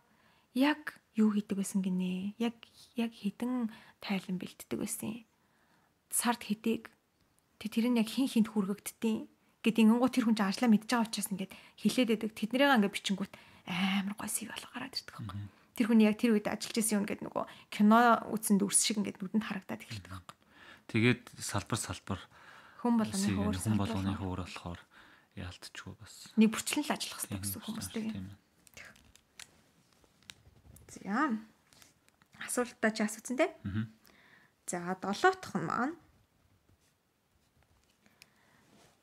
яг юу хийдэг байсан гинэ? Яг яг хідэн тайлан бэлддэг байсан. Сард хэдэг. Тэ тэр нь яг хин хинд хүргэгддیں۔ гэд ингэнгуу тэр хүн чинь ажлаа мэдж байгаа учраас ингээд хилээд байдаг. Тэднэрийг ингээ бичингүүт амар гой сив болго гараад ирдэг байхгүй. Тэр хүн яг тэр үед ажиллаж байсан юм гэдэг нөгөө кино үзэнд үрс шиг ингээд нүдэнд харагдаад эхэлдэг байхгүй. Тэгээд салбар салбар хүн болгоны хөөр хүн болгоны хөөр болохоор яалтчгүй бас. Нэг бүрчлэн л ажиллах хэрэгтэй гэсэн хүмүүстэй юм. За. Асуултаа чи асуусан тий? За, долоотх нь маань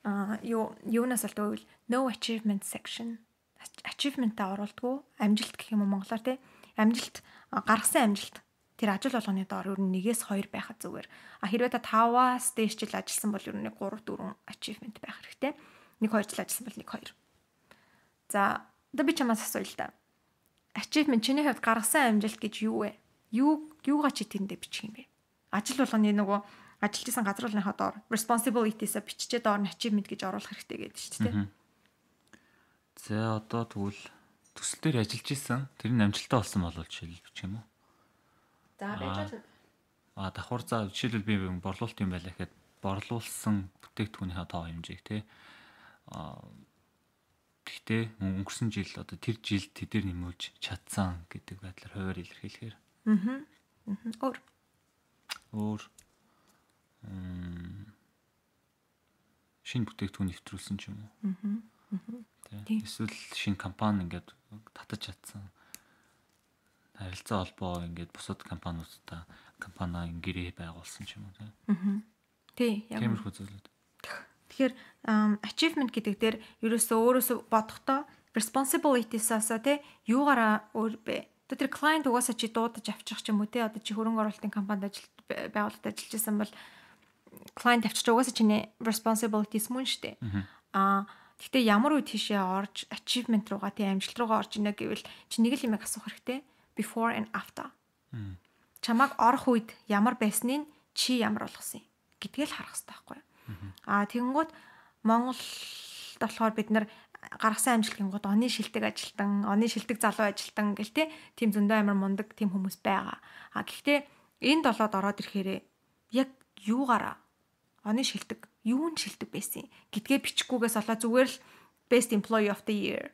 а юу юунаас алдвал no achievement section achievement-аа оруулдгүй амжилт гэх юм уу монголоор тий амжилт гаргасан амжилт тэр ажил болгоны доор ер нь нэгээс хоёр байхад зүгээр а хэрвээ та 5-аас дээш жил ажилласан бол ер нь 3 4 achievement байх хэрэгтэй нэг хоёр жил ажилласан бол нэг хоёр за одоо би чамаас асууя л да achievement чиний хувьд гаргасан амжилт гэж юу вэ юу юугаа чи тэндээ бичих юм бэ ажил болгоны нөгөө ажиллажсэн газар болгоныхоо доор responsibilities-а биччихээ доор achievement гэж оруулах хэрэгтэй гэдэг чинь тий За одоо тэгвэл төсөл дээр ажиллаж исэн. Тэр нь амжилттай болсон болов жишээлбэл ч юм уу. За байж болно. А давхар за жишээлбэл би борлуулалт юм байлаа гэхэд борлуулсан бүтээгдэхүүнийхээ тоо хэмжээг тий. А гэхдээ өнгөрсөн жил одоо тэр жилд тэдэр нэмүүлж чадсан гэдэг байдлаар хуваар илэрхийлэхээр. Аа. Өөр. Өөр. Мм. Шинэ бүтээгдэхүүн нэвтрүүлсэн ч юм уу. Аа. Эсвэл шинэ компани ингээд татаж чадсан. Харилцаа холбоо ингээд бусад компаниудтай компаниа ингэрээ байгуулсан ч юм уу тийм. Аа. Тий, яг. Тиймэрхүү зүйлүүд. Тэгэхээр achievement гэдэг дээр ерөөсөө өөрөөсөө бодохдоо responsibility-саасаа тий юугаараа өөр бэ? Одоо тэр client угаасаа чи дуудаж авчрах ч юм уу тий одоо чи хөрөнгө оруулалтын компанид ажил байгуулалт ажиллаж байсан бол client авчрах угаасаа чиний responsibilities мөн штэ. Аа Гэхдээ ямар үе тийшээ орж achievement руугаа тий амжилт руугаа орж ийнэ гэвэл чи нэг л юм асуух хэрэгтэй. Before and after. Чамаг орох үед ямар байсныг чи ямар болгосон юм гэдгээ л харах хэрэгтэй байхгүй. Аа тэгэнгүүт Монголд болохоор бид нар гаргасан амжилтгингууд оны шилдэг ажилтан, оны шилдэг залуу ажилтан гэл тээ тийм зөндөө амар мундаг тийм хүмүүс байгаа. А гэхдээ энэ долоод ороод ирэхээрээ яг юугаараа оны шилдэг юунд шилдэг байсан гэдгээ бичихгүйгээс олоо зүгээр л best employee of the year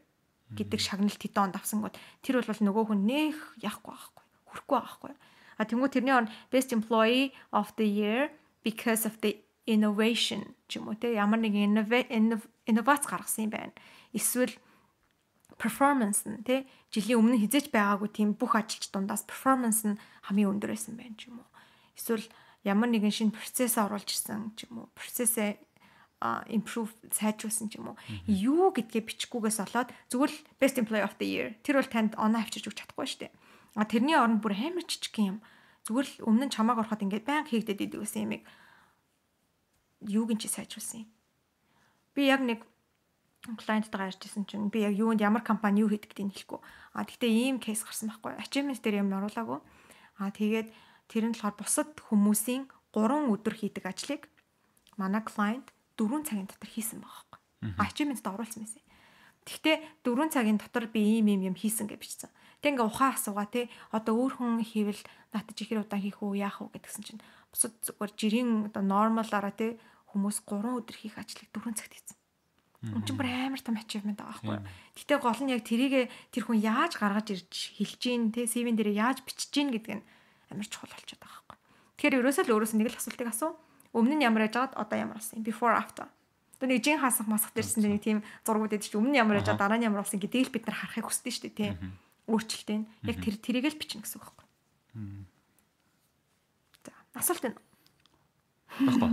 гэдэг шагналт хэдэн онд авсангууд тэр бол нөгөө хүн нэх яахгүй байхгүй хүрхгүй байхгүй а тэмүү тэрний орн best employee of the year because of the innovation ч юм уу те ямар нэг инновац гаргасан юм байна эсвэл performance нь те жилийн өмнө хизээч байгаагүй тийм бүх ажилч дундаас performance нь хамгийн өндөр байсан байх юм уу эсвэл ямар нэгэн шинэ процесс оруулж ирсэн ч юм уу процессээ improve сайжруулсан ч юм уу юу гэдгээ бичгүүгээс олоод зүгээр л best employee of the year тэр бол танд оноо авчирч өгч чадахгүй шүү дээ. А тэрний оронд бүр амар жижиг юм. Зүгээр л өмнө нь чамааг ороход ингээд баян хийгдэд идэв гэсэн юм юу гинч сайжруулсан юм. Би яг нэг клиенттайгаа ярьжсэн чинь би яг юунд ямар компани юу хийдэг гэдгийг хэлэхгүй. А тэгтээ ийм кейс гарсан байхгүй. Achievement дээр юм оруулаагүй. А тэгээд Тэр нь болохоор бусад хүмүүсийн 3 өдөр хийдэг ажлыг манай клиент 4 цагийн дотор хийсэн байгаа хөөе. Ачивмент оруулсан байсан. Гэхдээ 4 цагийн дотор би ийм ийм юм хийсэн гэж бичсэн. Тэг ингээ ухаан асуугаа тий. Одоо өөр хүн хийвэл натж ихэр удаан хийх үү яах үү гэдгсэн чинь бусад зүгээр жирийн одоо нормалаараа тий хүмүүс 3 өдөр хийх ажлыг 4 цагт хийсэн. Энд чинь бүр амар том achievement байгаа байхгүй. Гэтэ гол нь яг тэрийг тэр хүн яаж гаргаж ирж хэлж гин тий CV-н дээр яаж бичиж гин гэдэг нь амар чухал болчиход байгаа байхгүй. Тэгэхээр ерөөсөө л өөрөөс нэг л асуултыг асуу. Өмнө нь ямар яжгаад одоо ямар болсон юм? Before after. Тэр нэг жин хасах масах дээрсэн нэг тийм зургууд эдэж өмнө нь ямар яжгаад дараа нь ямар болсон гэдгийг л бид нар харахыг хүсдэг шүү дээ, тийм. Өөрчлөлт энэ. Яг тэр тэрийг л бичнэ гэсэн үг байхгүй. За, асуулт энэ. Баггүй.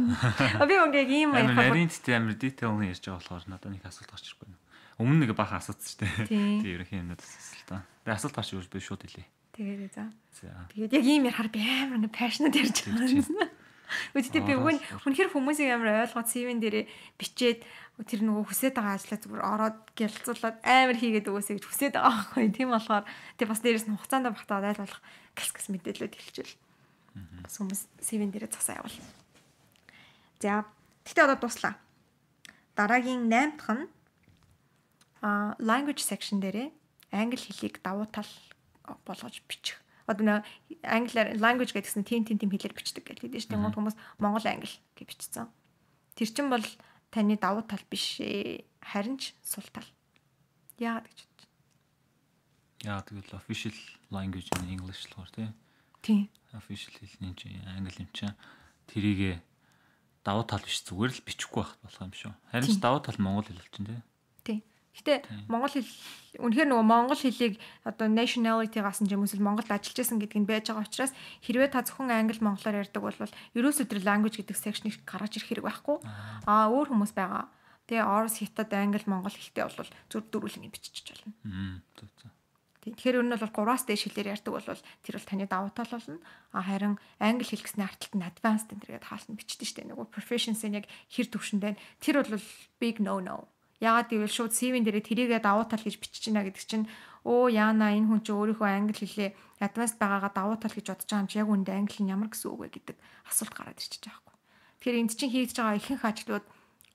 Би өнгөг ийм юм байна. Нарийн тэтэ амир дэтэ хүн ярьж байгаа болохоор надад нэг асуулт гарч ирэх байна. Өмнө нэг баха асуусан шүү дээ. Тийм ерөнхийн юм надад асуулт. Тэгээ асуулт гарч ирж би шууд хэлье. Тэгээд за. Тэгээд яг ийм ярахаар би амар нэг пашнад ярьж байгаа юм. Үүдтэй би өгөн үнэхэр хүмүүсийг амар ойлгоод CV-н дээрээ бичээд тэр нөгөө хүсээд байгаа ажлаа зүгээр ороод гялцуулаад амар хийгээд өгөөсэй гэж хүсээд байгаа байхгүй. Тийм болохоор тэг бас дээрээс нь хугацаанд багтаад айл болох гэлс гэс мэдээлэлүүд хэлчихвэл. Бас хүмүүс CV-н дээрээ засаа явуул. За. Гэтэ одоо дуслаа. Дараагийн 8 дахь нь а language section дээрээ англи хэлийг давуу тал болгож бичих. Одоо нэг англиар language гэдгсэн тим тим тим хэлээр бичдэг гэдэг тийм шүү дээ. Хүмүүс монгол англи гэж бичсэн. Тэр чинь бол таны давуу тал биш ээ. Харин ч сул тал. Яагаад гэж бодож байна. Яа тэгэл official language in English л гоор тийм. Official хэлний чинь англи юм чинь тэрийгэ давуу тал биш зүгээр л бичихгүй байх болох юм шүү. Харин ч давуу тал монгол хэл л чинь тийм. Гэтэ монгол хэл үнэхээр нөгөө монгол хэлийг одоо nationality-гаас нь юм эсвэл Монголд ажиллаж исэн гэдэг нь байж байгаа учраас хэрвээ та зөвхөн англи монголоор ярьдаг бол ерөөсөө тэр language гэдэг section-ийг гаргаж ирэх хэрэг байхгүй. Аа өөр хүмүүс байгаа. Тэгээ орос, хятад, англи, монгол хэлтэй бол зөв дөрвөлнгийн бичиж болно. Аа. Тэгэхээр ер нь бол 3-аас дээш хэлээр ярьдаг бол тэр бол таны давуу тал болно. А харин англи хэл гэсэн арталт нь advanced энэ гэдэг хаалтанд бичдэг шүү дээ. Нөгөө proficiency нь яг хэр түвшиндээ тэр бол big no no. Яагаад гэвэл шууд CV-н дээрээ тэрийгээ давуу тал гэж бичиж байна гэдэг чинь өө яана энэ хүн чинь өөрийнхөө англи хэлээ advanced байгаагаа давуу тал гэж бодож байгаа юм чи яг үүндээ англи нь ямар гэсэн үг вэ гэдэг асуулт гараад ирчихэж байгаа юм. Тэгэхээр энд чинь хийгдэж байгаа ихэнх ажлууд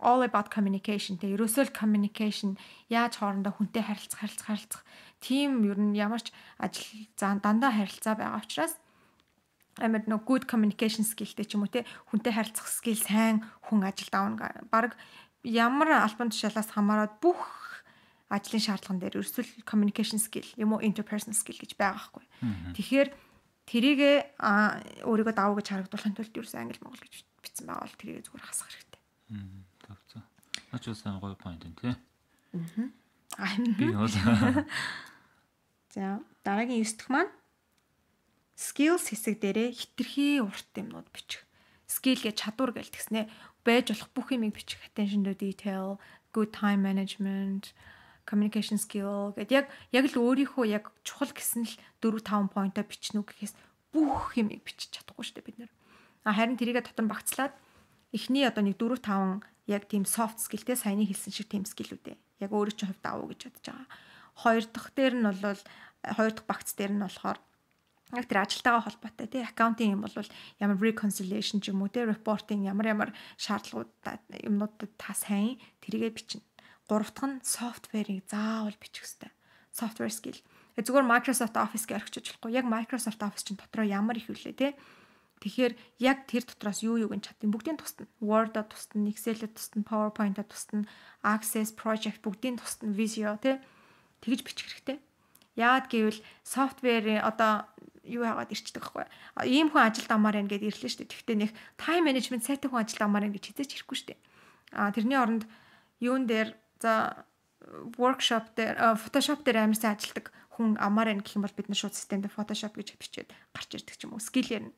all about communication те ерөөсөө л communication яаж хоорондоо хүнтэй харилцах харилцах харилцах тийм ер нь ямарч ажил заа дандаа харилцаа байгаа учраас амар нэг good communication skillтэй ч юм уу те хүнтэй харилцах skill сайн хүн ажилд авна баг ямар албан тушаалаас хамаарат бүх ажлын шаардлаган дээр ерөөсөл communication skill юм уу interpersonal skill гэж байгаа байхгүй. Тэгэхээр тэрийг өөрийгөө даваа гэж харагдуулахын тулд ерөөс англи монгол гэж бичсэн байгаа бол тэрийг зүгээр хасах хэрэгтэй. Аа. Зөв. Наач усан гоё point энэ тий. Аа. Аа. Би бол. За дараагийн 9 дэх маань skills хэсэг дээрээ хитрхи урт юмнууд бичих. Skill гэж чадвар гэлтгснээ байж болох бүх юмыг бичих attention to detail, good time management, communication skill гэдээ яг яг л өөрийнхөө яг чухал гэсэн л 4 5 point-о бичнэ үү гэхээс бүх юмыг бичиж чадахгүй шүү дээ бид нэр. А харин тэрийгэ дотор багцлаад эхний одоо нэг 4 5 яг тийм soft skillтэй саяны хэлсэн шиг тийм skillүүдээ яг өөрөө чинь хувьд авах гэж бодож байгаа. Хоёр дахь дээр нь бол хоёр дахь багц дээр нь болохоор яг тэр ажилтайгаа холбоотой тий аккаунтинг юм бол ямар reconciliation ч юм уу тий reporting ямар ямар шаардлагуудад юмнуудад та сайн тэргээ бичнэ. Гуравтх нь софтверийг заавал бичих хэрэгтэй. Software skill. Э, зүгээр Microsoft Office-г орхиж ажиллахгүй. Яг Microsoft Office чинь дотроо ямар их үлээ тий. Тэгэхээр яг тэр дотроос юу юуг нь чадсан бүгдийн тусна. Word-о тусна, Excel-о тусна, PowerPoint-о тусна, Access project бүгдийн тусна, Visio тий. Тэгж бичих хэрэгтэй. Яагад гэвэл софтвер одоо юу яагаад ирчдэг байхгүй. Ийм хүн ажилд амаар байна гэдээ ирлээ шүү дээ. Тэгвэл нэг тайм менежмент сайтай хүн ажилд амаар байна гэж хэзээч ирэхгүй шүү дээ. А тэрний оронд юун дээр за workshop дээр photoshop дээр амар сайн ажилдаг хүн амаар байна гэх юм бол бид нар шууд системд photoshop гэж бичээд гарч ирдэг ч юм уу. Skill ярина.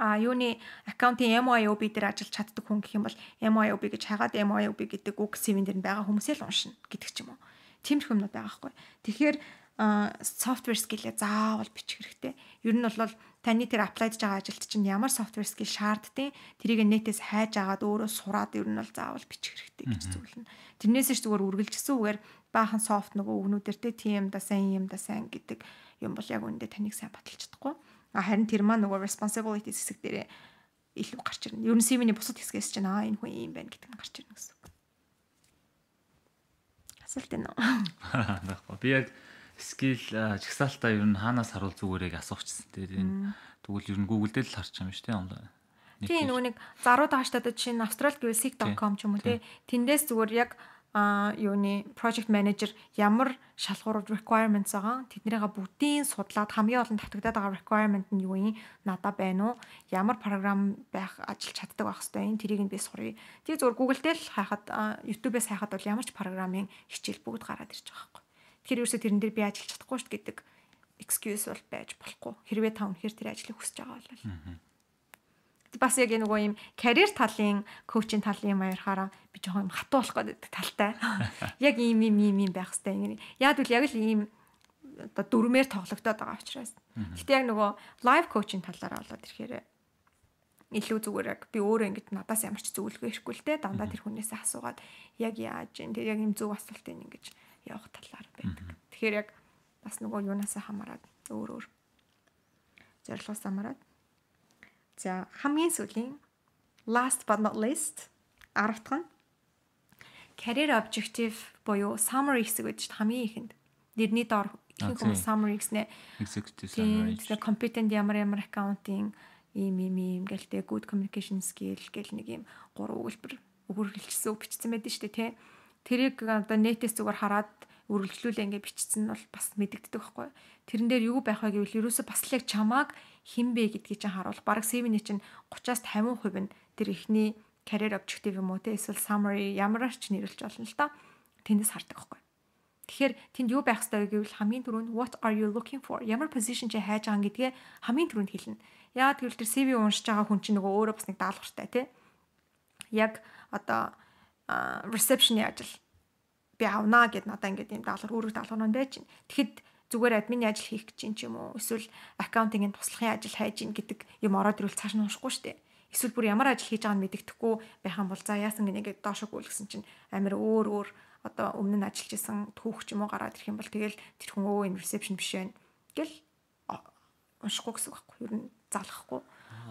А юуны аккаунтын MIOB дээр ажиллаж чаддаг хүн гэх юм бол MIOB гэж хагаад MIOB гэдэг үг CV-н дээр байгаа хүмүүсээ л уншина гэдэг ч юм уу. Тимэрхэн юмнууд байгаа байхгүй. Тэгэхээр Э, software skill-ээ заавал бичих хэрэгтэй. Ер нь бол таны тэр аплайдж байгаа ажилт чинь ямар software skill шаарддیں۔ Тэрийг нэтээс хайж агаад өөрөө сураад ер нь бол заавал бичих хэрэгтэй гэж зөвлөнө. Тэрнээс их зүгээр үргэлжсэн үгээр баахан soft нөгөө өгнүүдэртэй тийм да сайн юм да сайн гэдэг юм бол яг үндэ таныг сайн баталж чадахгүй. Харин тэр маань нөгөө responsibility хэсэг дээр илүү гарч ирнэ. Ер нь CV-ний бусад хэсгээс чинь аа энэ хүн ийм байна гэдэг нь гарч ирнэ гэсэн. Асуулт энэ үү? Би яг скил чагсаалтаа ер нь хаанаас харуул зүгээрээ асуучихсан дээр энэ тэгвэл ер нь Google дээр л харчих юм шүү дээ онлайн. Тийм нөгөө нэг заруу дааштай чинь австрал гэвэл seek.com ч юм уу тий тэндээс зүгээр яг а юуны project manager ямар шалгуур requirements байгаа тэднийгээ бүгдийг судлаад хамгийн олон татагдаад байгаа requirement нь юу юм надаа байна уу ямар програм байх ажиллаж чаддаг байх хэвээр энэ тэрийг нь би сурыг тий зөв Google дээр л хайхад YouTube-ээс хайхад бол ямар ч програмын хичээл бүгд гараад ирж байгаа байхгүй Тэгэхээр ерөөсө тэрэн дээр би ажиллаж чадахгүй шүү гэдэг excuse бол байж болохгүй. Хэрвээ та үнэхээр тэр ажлыг хүсэж байгаа бол. Бас яг нөгөө юм карьер талын коучинг талын юм аярахаараа би жоохон юм хатуу болох гэдэг талтай. Яг ийм ийм ийм ийм байх хэвээр. Яг үл яг л ийм оо дөрмээр тоглогдоод байгаа учраас. Гэтэ яг нөгөө лайв коучинг талаараа болоод ирэхээр илүү зүгээр яг би өөрөө ингэж надаас ямар ч зөвлөгөө ирэхгүй л те дандаа тэр хүнээсээ асуугаад яг яаж юм тэр яг юм зөв асуултыг ингэж явах талаар байдаг. Тэгэхээр яг бас нөгөө юунаасаа хамаарат өөр өөр зорилгоос хамаарат. За хамгийн сүүлийн last but not least 10 дахь нь career objective буюу summary хэсэг байдаг шүү дээ хамгийн ихэнд. Дэрний доор ихэнх хүмүүс summary гэснээр executive summary. Тэгээд competent ямар ямар accounting ийм ийм ийм гэлтэй good communication skill гэл нэг ийм гурван өгүүлбэр өгүүлэлцсэн бичсэн байдаг шүү дээ тий тэрийг одоо нэтээс зүгээр хараад үргэлжлүүлээ ингээ бичсэн нь бол бас мэдэгддэг байхгүй. Тэрэн дээр юу байх вэ гэвэл ерөөсө бас л яг чамааг хинбэ гэдгийг чинь харуул. Бараг CV-ний чинь 30-аас 50% нь тэр ихний career objective юм уу те эсвэл summary ямар ч нэрлж болно л та. Тэндээс хардаг байхгүй. Тэгэхээр тэнд юу байх ёстой вэ гэвэл хамгийн түрүүнд what are you looking for? Ямар position чи хайж байгаа гэдгээ хамгийн түрүүнд хэлнэ. Яагаад гэвэл тэр CV уншиж байгаа хүн чинь нөгөө өөрөө бас нэг даалгавартай те. Яг одоо reception ажил би авнаа гэд надаа ингээд юм даалгавар үүрэг даалгавар нь байж гин. Тэгэхэд зүгээр админний ажил хийх гэж чинь юм уу эсвэл аккаунтингийн туслахын ажил хайж гин гэдэг юм ороод ирвэл цааш нь уншихгүй шүү дээ. Эсвэл бүр ямар ажил хийж байгааг нь мэддэхгүй байх юм бол за яасан гинэ гэдэг доошоо гүйлгсэн чинь амар өөр өөр одоо өмнө нь ажиллаж исэн түүх ч юм уу гараад ирэх юм бол тэгэл тэр хүн өө энэ reception биш байна гэл уншихгүй гэсэн үг байхгүй юу? Ер нь залахгүй.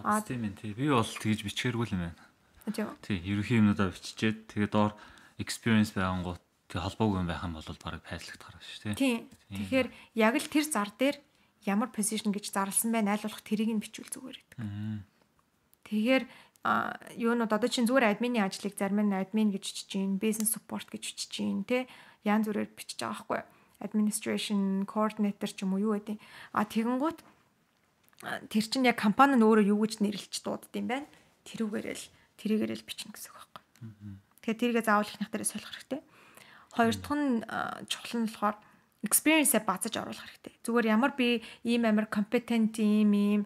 Аа тийм ээ. Би бол тэгж бичээргүй л юм байна. Тий, ерөнхий юмудаа биччихээд тэгээ доор experience байгангууд тэг холбоогүй юм байх юм бол барыг пайзлагт гарах шүү, тий. Тэгэхээр яг л тэр зар дээр ямар position гэж зарласан бай найлуулах тэрийг нь бичүүл зүгээр гэдэг. Тэгэхээр юунууд одоо чинь зүгээр админы ажлыг зарим нь админ гэж бичиж гин, бизнес support гэж бичиж гин, тий. Ян зүрээр бичиж байгаа хгүй. Administration coordinator ч юм уу юу гэдэг. А тэгэнгუთ тэр чинь яг компани нь өөрөө юу гэж нэрлэлж дуудд юм байна. Тэрүүгээрэл тэрийгээр л бичнэ гэсэн үг байхгүй. Тэгэхээр тэрийгээ заавал ихнийх дээрээ солих хэрэгтэй. Хоёр дахь нь чухал нь болохоор experience-а базаж оруулах хэрэгтэй. Зүгээр ямар би ийм амар competent ийм ийм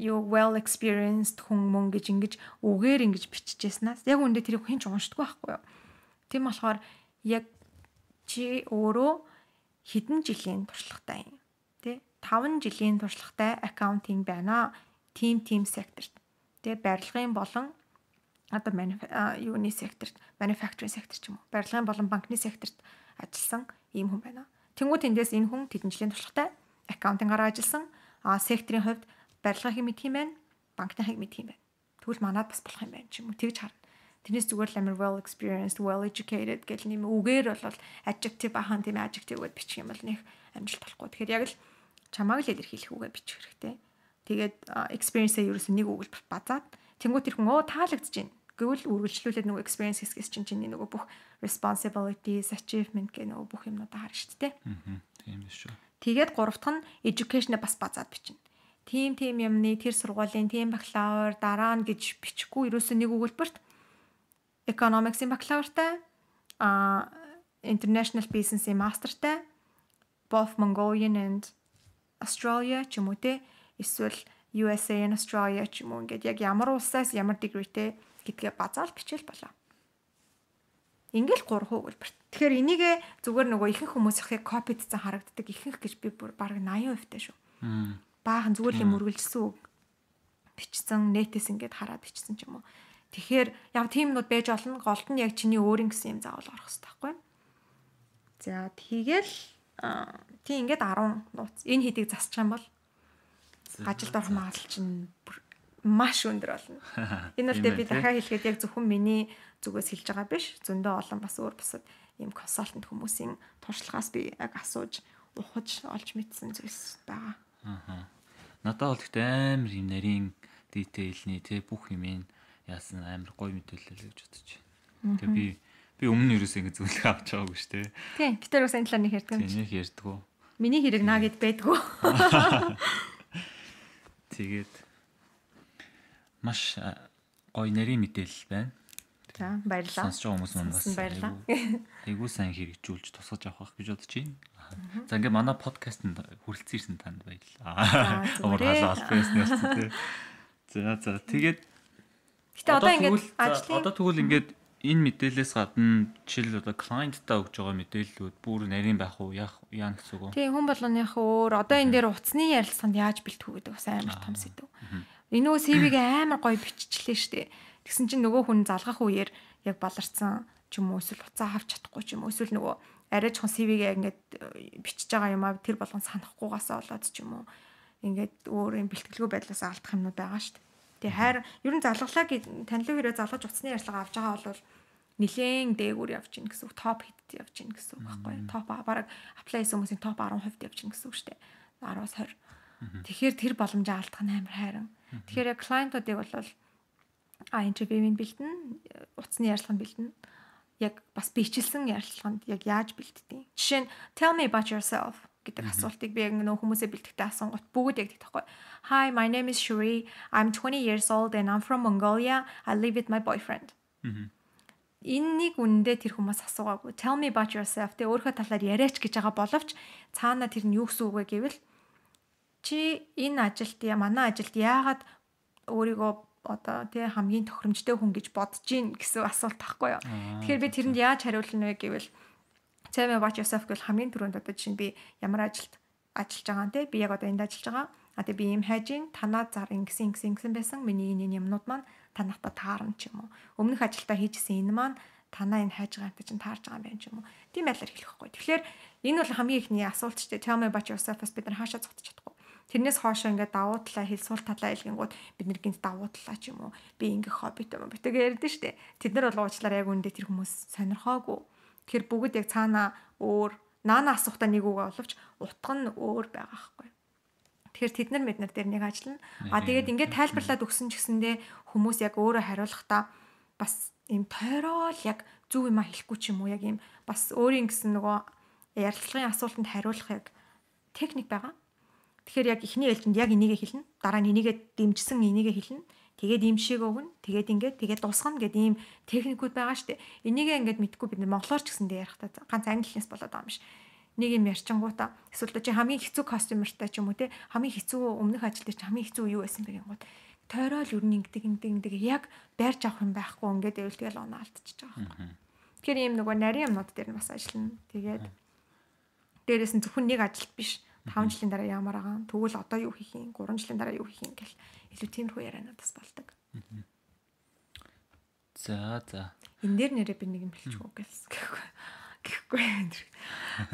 you well experienced хүн мөн гэж ингэж үгээр ингэж биччихээснаас яг үндэ тэрийг хэн ч уншдаггүй байхгүй юу. Тийм болохоор яг чи өөрөө хэдэн жилийн туршлагатай юм тий 5 жилийн туршлагатай аккаунтинг байна. Тим тим секторт тий барилгын болон одоо юуны секторт, manufacturing сектор ч юм уу, барилгын болон банкны секторт ажилласан ийм хүн байна. Тэнгүү тэндээс энэ хүн тэдэнчлийн туршлагатай аккаунтингаар ажилласан. А секторын хувьд барилгын мэдх юм байна, банкны хэг мэдх юм байна. Тэгвэл манад бас болох юм байна ч юм уу тэгж харна. Тэрнээс зүгээр л амар well experienced, well educated гэх нэм үгээр бол adjective ахан тийм adjective гэд бичих юм бол нэх амжилт болохгүй. Тэгэхээр яг л чамааг л илэрхийлэх үгээр бичих хэрэгтэй. Тэгээд experience-аа ерөөсөө нэг үг л базаад тэнгуут ирхэн оо таалагдчихээн гэвэл үргэлжлүүлээд нөгөө experiences гэсэн чинь чиний нөгөө бүх responsibilities, achievement гэх нөгөө бүх юмнуудаа харна шүү дээ. Аа. Тийм шүү. Тэгээд гурав дахь нь education бас базаад бичнэ. Тийм тийм юмны тэр сургуулийн тийм бакалавр дараа нь гэж бичихгүй ерөөсөө нэг өгүүлбэрт economics-ийн бакалавртай а international business-ийн мастертай both Mongolian and Australia ч юм уу те эсвэл USA and Australia ч юм уу ингээд яг ямар улсаас ямар degree-тэй гэдгээ базаал бичээл болоо. Ингээл 3 хуулбарт. Тэгэхээр энийгээ зүгээр нөгөө ихэнх хүмүүсийнхээ копидсан харагддаг ихэнх гэж би бүр бараг 80% таа шүү. Баахан зүгээр л юм үргэлжсэн үг бичсэн, нэтээс ингээд хараад бичсэн ч юм уу. Тэгэхээр яг тиймнүүд байж олно. Голд нь яг чиний өөрийн гэсэн юм заавал орох хэрэгтэй байхгүй. За тэгэл тий ингээд 10 нууц. Энэ хэдийг засчих юм бол ажилд орох магадлал чинь бүр маш өндөр болно. Энэ бол би дахиад хэлэхэд яг зөвхөн миний зүгээс хэлж байгаа биш. Зөндөө олон бас өөр бусад ийм консалтант хүмүүсийн туршлагаас би яг асууж ухаж олж мэдсэн зүйлс байгаа. Аа. Надад бол ихтэй амар юм нарийн дэтейлний те бүх юмын яасан амар гоё мэдээлэл гэж бодож байна. Тэгээ би би өмнө нь юу гэсэн зүйлээ авч байгаагүй шүү дээ. Тийм. Гитэр бас энэ талаар нэг ярьдаг юм чинь. Нэг ярьдаг. Миний хэрэг наа гэд байдгүй. Тэгээд маш гоё нарийн мэдээлэл байна. За баярлалаа. Сонсож байгаа хүмүүс мань бас баярлалаа. Айгуу сайн хэрэгжүүлж тусгаж авах гэж бодож байна. За ингээд манай подкастэнд хүрэлцэн ирсэн танд баярлалаа. Амархалаа албаснаас тий. За за тэгээд Гэтэ одоо ингээд ажлын одоо тэгвэл ингээд энэ мэдээлэлээс гадна жишээл одоо клиенттай өгж байгаа мэдээллүүд бүр нарийн байх уу яах яа гэсэн үг үү? Тийм хүн болгоных өөр одоо энэ дээр утасны ярилцлаганд яаж бэлтгэх гэдэг бас амар том сэдв. Энэ нөгөө CV-гээ амар гоё биччихлээ штэ. Тэгсэн чинь нөгөө хүн залгах үеэр яг баларсан ч юм уу эсвэл буцаа авч чадахгүй ч юм уу эсвэл нөгөө арай жоохон CV-гээ ингээд э, бичиж байгаа юм а тэр болгон санахгүйгаасаа болоод ч юм уу ингээд өөр юм бэлтгэлгүй байдлаас алдах юмнууд байгаа штэ. Тэгээ хайр ер нь залглалаа гэж танилуу хэрэг залгаж утасны ярилцлага авч байгаа бол нилээн дээгүүр явж гин гэсэн үг топ хит явж гин гэсэн үг байхгүй топ бараг аплай хийсэн хүмүүсийн топ 10% явж гин гэсэн үг штэ 10-аас 20 тэгэхээр тэр боломжоо алдах нь амар хайран Тэгэхээр клиентуудыг бол а энэ чи бивэнд бэлдэн, утасны ярилцлаганд бэлдэн. Яг бас бичилсэн ярилцлаганд яг яаж бэлддэг. Жишээ нь tell me about yourself гэдэг асуултыг би яг нөө хүмүүсээ бэлтгэхдээ асуугут бүгд яг тэгдэхгүй. Hi, my name is Shuri. I'm 20 years old and I'm from Mongolia. I live with my boyfriend. Энийг үнэндээ тэр хүмүүс асуугаагүй. Tell me about yourself. Тэ өөрийнхөө талаар яриач гэж байгаа боловч цаана тэр нь юу гэсэн үг вэ гэвэл чи энэ ажилд манай ажилд яагаад өөрийгөө одоо тий хамгийн тохиромжтой хүн гэж бодож гин гэсэн асуулт тахгүй юу. Тэгэхээр би тэрэнд яаж хариулна вэ гэвэл Цэмэ бач Йосеф гэвэл хамгийн түрүүнд одоо жишээ нь би ямар ажилд ажиллаж байгаа нэ би яг одоо энд ажиллаж байгаа. А тий би ийм хайж гин танаа зар ингэсэн ингэсэн ингэсэн байсан миний энэ юмнууд маань танахта таарна ч юм уу. Өмнөх ажилдаа хийжсэн энэ маань танаа энэ хайж байгаа юм чинь таарж байгаа юм байна ч юм уу. Тийм байдлаар хэлэхгүй. Тэгэхээр энэ бол хамгийн ихний асуулт ч тий Цэмэ бач Йосефас бид нар хаашаа зогтчих чадахгүй Тэрнээс хойш ингээд давуу талаа хэл суул талаа илгэнгууд бид нар гинт давуу талаа ч юм уу би ингээ хоббит юм битэг ярьдэн штэ. Тэд нар бол уучлаарай яг үндэ тэр хүмүүс сонирхоогүй. Тэгэхээр бүгд яг цаана өөр наана асуухта нэг үг оловч утга нь өөр байгаа хгүй. Тэгэхээр тэд нар мэднэр дээр нэг ажиллана. А тэгээд ингээд тайлбарлаад өгсөн ч гэсэндээ хүмүүс яг өөрөө хариулахдаа бас ийм тойрол яг зөв юм а хэлэхгүй ч юм уу яг ийм бас өөрийн гэсэн нөгөө ярилцлагын асуултанд хариулах яг техник байгаа. Тэгэхээр яг эхний ээлжинд яг энийгээ хэлнэ. Дараа нь энийгээ дэмжсэн энийгээ хэлнэ. Тэгээд ийм шиг өгнө. Тэгээд ингээд тэгээд дуусгана гэдэг ийм техникүүд байгаа штеп. Энийгээ ингээд мэдхгүй бид монголоор ч гэсэндээ ярих та ганц англиас болоод байгаа юм шиг нэг юм ярьчингуудаа эсвэл чи хамгийн хэцүү костюмертай ч юм уу те хамгийн хэцүү өмнөх ажилтай чи хамгийн хэцүү юу байсан бэ гингууд тойроол өрн ингэдэг ингэдэг ингэдэг яг байрж авах юм байхгүй ингээд ивэл тэгэл оноо алдчихж байгаа байхгүй. Тэгэхээр ийм нөгөө нарийн юмнууд дээр нь бас ажиллана. Тэгээд дээрээс нь зөвхөн нэг ажилт биш 5 жилийн дараа ямар байгаа тэгвэл одоо юу хийх юм 3 жилийн дараа юу хийх юм гэл илүү тиймэрхүү ярианууд бас болдог. За за. Эн дээр нэрээ би нэг юм хэлчихв гэсэн гэхгүй. Гэхгүй.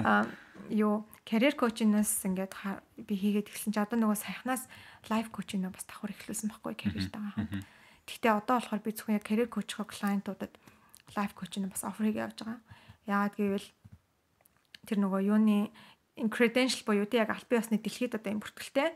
А юу карьер коучнаас ингээд би хийгээд эхэлсэн чи одоо нөгөө сайхнаас лайф коучноо бас давхар эхлүүлсэн байхгүй карьертаа хамт. Гэхдээ одоо болохоор би зөвхөн яг карьер коучхоо клиентуудад лайф коучноо бас офферыг явьж байгаа. Яагаад гэвэл тэр нөгөө юуны credential буюу тий яг аль бие усны дэлхийд одоо юм бүртгэлтэй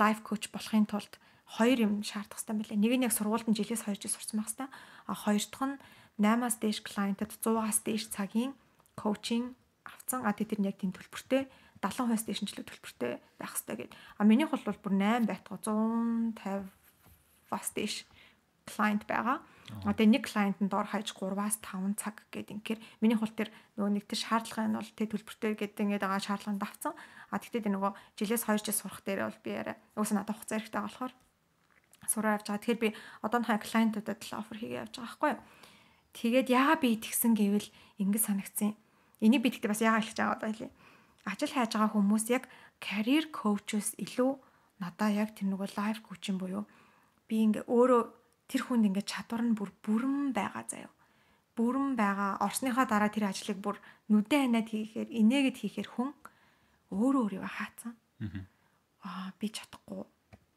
life coach болохын тулд хоёр юм шаардах хэвээр байлаа. Нэг нь яг сургуульд нь жилээс 2 жил сурсан байх хэвээр. А хоёр дахь нь 8-аас дээш клиентэд 100-аас дээш цагийн коучинг авцсан. А тэр нь яг тийм төлбөртэй 70% дэшинчлэг төлбөртэй байх хэвээр гээд. А минийх бол бүр 8 байтгаа 150 бас дээш клиент байгаа. Одоо нэг клиентэнд дор хаяж 3-аас 5 цаг гэдэг ингээр миний хувьд тэр нөгөө нэг тэр шаардлага нь бол тэг төлбөртэй гэдэг ингээд байгаа шаардлага нь давцсан. А тэгтээ тэр нөгөө жилээс 2 жил сурах дээр бол би арай уус надад хугацаа хэрэгтэй байгаа болохоор сураа явж байгаа. Тэгэхээр би одоо нөхөй клиентуудад л офер хийгээ явж байгаа байхгүй юу? Тэгээд яага би итгэсэн гэвэл ингэ санагцсан. Энийг би тэгтээ бас яага хэлчих жагаа одоо хэлий. Ажил хайж байгаа хүмүүс яг career coach-ос илүү надаа яг тэр нэг лайф коучин буюу би ингээ өөрөө тэр хүнд ингээд чадвар нь бүр бүрэн байгаа заяа. Бүрэн байгаа. Орсныхаа дараа тэр ажлыг бүр нүдэн ханаад хийхээр, инээгэд хийхээр хүн өөрөө өөрийгөө хаацсан. Аа би чадахгүй.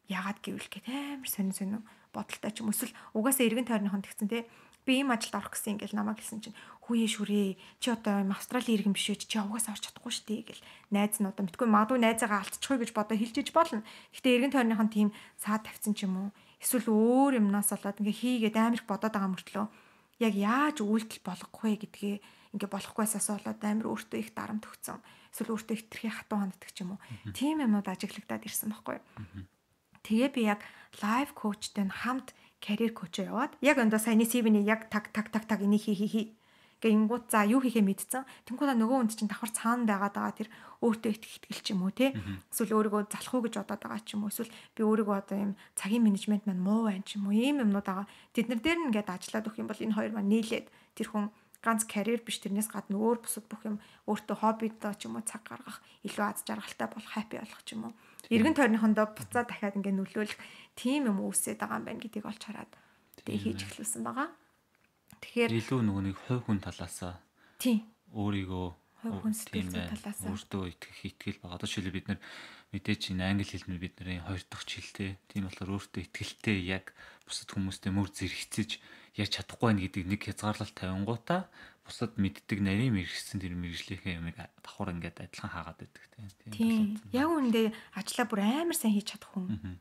Яагаад гэвэл гээд амар сонин сонин бодолтой ч юм эсвэл угаасаа эргэн тойрны хонд гисэн те би ийм ажилд орох гэсэн ингээл намайг хэлсэн чинь хүүе шүрээ чи одоо юм австрали иргэн биш үү чи угаасаа орч чадахгүй шүү дээ гэл найз нь одоо мэдгүй магадгүй найзаагаа алдчихгүй гэж бодоо хэлчихэж болно гэхдээ эргэн тойрныхон тийм саад тавьсан ч юм уу эсвэл өөр юмнаас болоод ингээ хийгээд амар их бодоод байгаа мөртлөө яг яаж үйлдэл болгох вэ гэдгээ ингээ болохгүйс асуулаад амар өөртөө их дарамт өгцөн. Эсвэл өөртөө их төрхий хатуу ханддаг ч юм уу. Тийм юмнууд ажиглагдаад ирсэн байхгүй юу? Тэгээ би яг лайв коучтэй хамт карьер коучоо яваад яг өндөө саяны CV-ний яг таг таг таг таг энийг хи хи хи Гэнгүүт за юу хийхээ мэдсэн. Тэнгүүт нөгөө хүнд чинь давхар цаана байгаад байгаа тэр өөртөө их ихтгэл ч юм уу те. Эсвэл өөрийгөө залах уу гэж бодоод байгаа ч юм уу. Эсвэл би өөрийгөө одоо ийм цагийн менежмент маань муу байна ч юм уу. Ийм юмнууд байгаа. Тэд нар дээр нэгээд ажиллаад өгөх юм бол энэ хоёр маань нийлээд тэр хүн ганц карьер биш тэрнээс гадна өөр бусад бүх юм өөртөө хоббидоо ч юм уу цаг гаргах, илүү аз жаргалтай болох, хаппи болох ч юм уу. Иргэн тойрныхондоо буцаад дахиад ингээ нөлөөлөх тийм юм үүсээд байгаа юм байна гэдгийг олж хараад тэгээ хийж эхлүүлсэн байгаа. Тэгэхээр илүү нөгөө нэг хувь хүн талаасаа тий өөрийгөө хувь хүн сэтгэл э, талаасаа өөртөө итгэх итгэл баг. Одоо жишээлбэл бид нар мэдээж энэ англи хэлний бидний хоёр дахь жилтэй. Тийм болохоор өөртөө итгэлтэй яг бусад хүмүүстэй мөр зэрэгцэж ярь чадахгүй байх гэдэг нэг хязгаарлалт тавингуудаа бусад мэддэг нарийн мэрэгсэн тэр мэрэгжлийнхээ ямыг давхар ингээд адилхан хаагаад байдаг тийм. Тийм. Яг үндэ ажлаа бүр амар сайн хийж чадах хүн.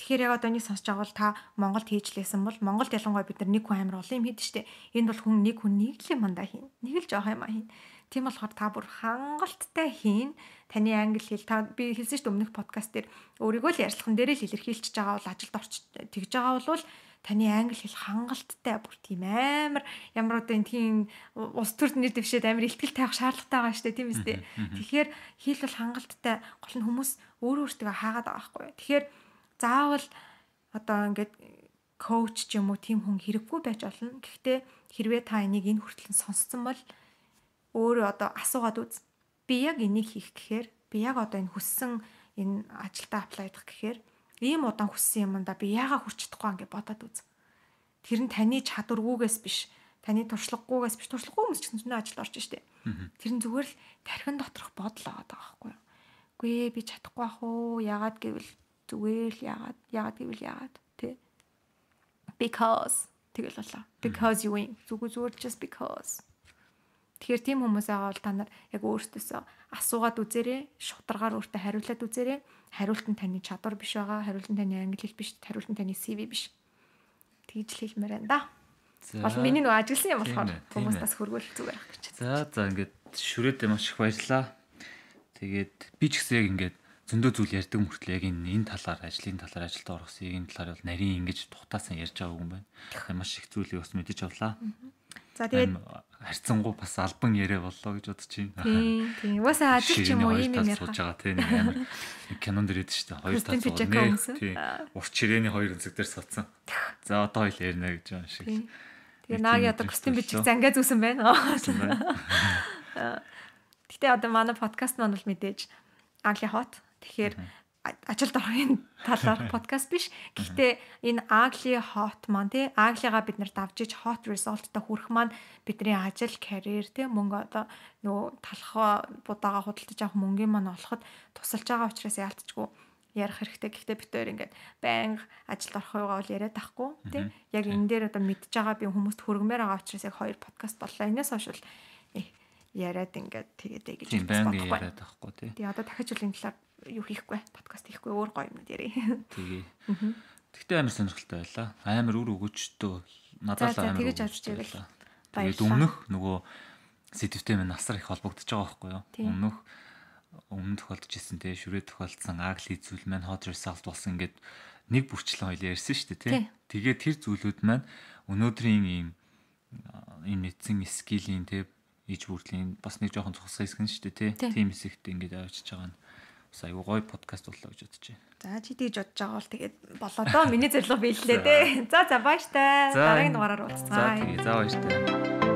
Тэгэхээр яг одоо энийг сонсож байгаа бол та Монголд хийжлээсэн бол Монголд ялангуяа бид нар нэг хүн амир олон юм хийдэж штэ. Энд бол хүн нэг хүн нэг л юм даа хийн. Нэг л жоох юм аа хийн. Тийм болохоор та бүр хангалттай хийн. Таны англи хэл та би хэлсэн шүү дээ өмнөх подкаст дээр өөрийгөө л ярьслахын дээрээ л илэрхийлчихэж байгаа бол ажилд орч тэгж байгаа бол таны англи хэл хангалттай бүр тийм амар ямар одоо энэ тийм ус төрд нэр дэвшээд амар ихтгэл тавих шаардлагатай байгаа шүү дээ тийм үстэй. Тэгэхээр хэл бол хангалттай гол нь хүмүүс өөр өөртөө хаагаад байгаа байхгүй. Тэгэхээр заавал одоо ингээд коуч ч юм уу тийм хүн хэрэггүй байж болно. Гэхдээ хэрвээ та энийг энэ хүртэл сонссон бол өөрөө одоо асуугаад үз. Би яг энийг хийх гэхээр би яг одоо энэ хүссэн энэ ажилдаа аплайдах гэхээр ийм удаан хүссэн юмдаа би яагаад хүрчихдаггүй ингээд бодоод үз. Тэр нь таны чадваргүйгээс биш, таны туршлагагүйгээс биш, туршлагагүй хүмүүс ч гэсэн ажилд орж штэ. Тэр нь зүгээр л тархин доторх бодол байгаа байхгүй юу. Үгүй ээ би чадахгүй ах уу яагаад гэвэл зүгээр л яагаад яагаад гэвэл яагаад тий because тэгэл болоо because юу юм зүгээр зүгээр just because Тэгэхээр тийм хүмүүс байгаа бол та нар яг өөртөөсөө асуугаад үзээрэй, шударгаар өөртөө хариулаад үзээрэй. Хариулт нь таны чадвар биш байгаа, хариулт нь таны англи хэл биш, хариулт нь таны CV биш. Тэгж л хэлмээр байна да. Бол миний нөгөө ажигласан юм болохоор хүмүүстээс хөргөөл зүгээр авах гэж. За за ингээд шүрээд маш их баярлаа. Тэгээд би ч гэсэн яг ингээд зөндөө зүйл ярьдаг мөртлөө яг энэ энэ талаар ажлын талаар ажилд орохсыг энэ талаар бол нарийн ингэж тухтаасан ярьж байгаа юм байна. Тэгэхээр маш их зүйлийг бас мэдэж авлаа. За тэгээд харьцангуй бас альбан ярэ боллоо гэж бодож байна. Тийм тийм. Угаасаа ажил ч юм уу юм юм ярих. Сууж байгаа тийм амар кинонд ирээд штэ хоёр тал суудаг. Тийм. Урч чирээний хоёр өнцөг дээр суудсан. За одоо хоёул ярина гэж байгаа шиг. Тэгээ нааги одоо костюм бичих зангаа зүүсэн байна. Гэтэ одоо манай подкаст маань бол мэдээж Англи хот Тэгэхээр ажил доргийн талаар подкаст биш. Гэхдээ энэ Agli Hot маань тий Agli-га бид нарт авч иж hot result-та хүрэх маань бидний ажил, карьер тий мөнгө одоо нөгөө талах будаага худалдаж авах мөнгөний маань олоход тусалж байгаа учраас яалтчгүй ярих хэрэгтэй. Гэхдээ бид өөр ингээд байнга ажилд орох юугаа бол яриад тахгүй тий яг энэ дээр одоо мэдж байгаа би хүмүүст хөргмээр байгаа учраас яг хоёр подкаст боллоо. Энээс хойш бол э, яриад ингээд тэгээд гэж бодохгүй. Тэгээд одоо дахиж үлийн талаар юу хийхгүй подкаст хийхгүй өөр гоё юмнууд ярий. Тэгээ. Тэгтээ амар сонирхолтой байлаа. Амар үр өгөөчтэй надад л амар. Тэгэж авч ирэл. Тэгээд өмнөх нөгөө сэтвтэй минь насар их холбогдож байгаа байхгүй юу? Өмнөх өмнө тохиолдож ирсэн те шүрээ тохиолдсон агл хийцүүл маань hot result болсон ингээд нэг бүрчлэн хоёул ярьсан шүү дээ тий. Тэгээ тэр зүйлүүд маань өнөөдрийн ийм энэ нэгэн скилийн те иж бүрдлийн бас нэг жоохон цогцсай хэсэг нь шүү дээ тий. Тим хэсэгт ингээд авчиж байгаа нь бас айгүй гоё подкаст боллоо гэж бодож байна. За чи тэгж бодож байгаа бол тэгээд болоо доо миний зорилго биеллээ те. За за баяртай. Дараагийн дугаараар уулзцаа. За тэгээ за баяртай.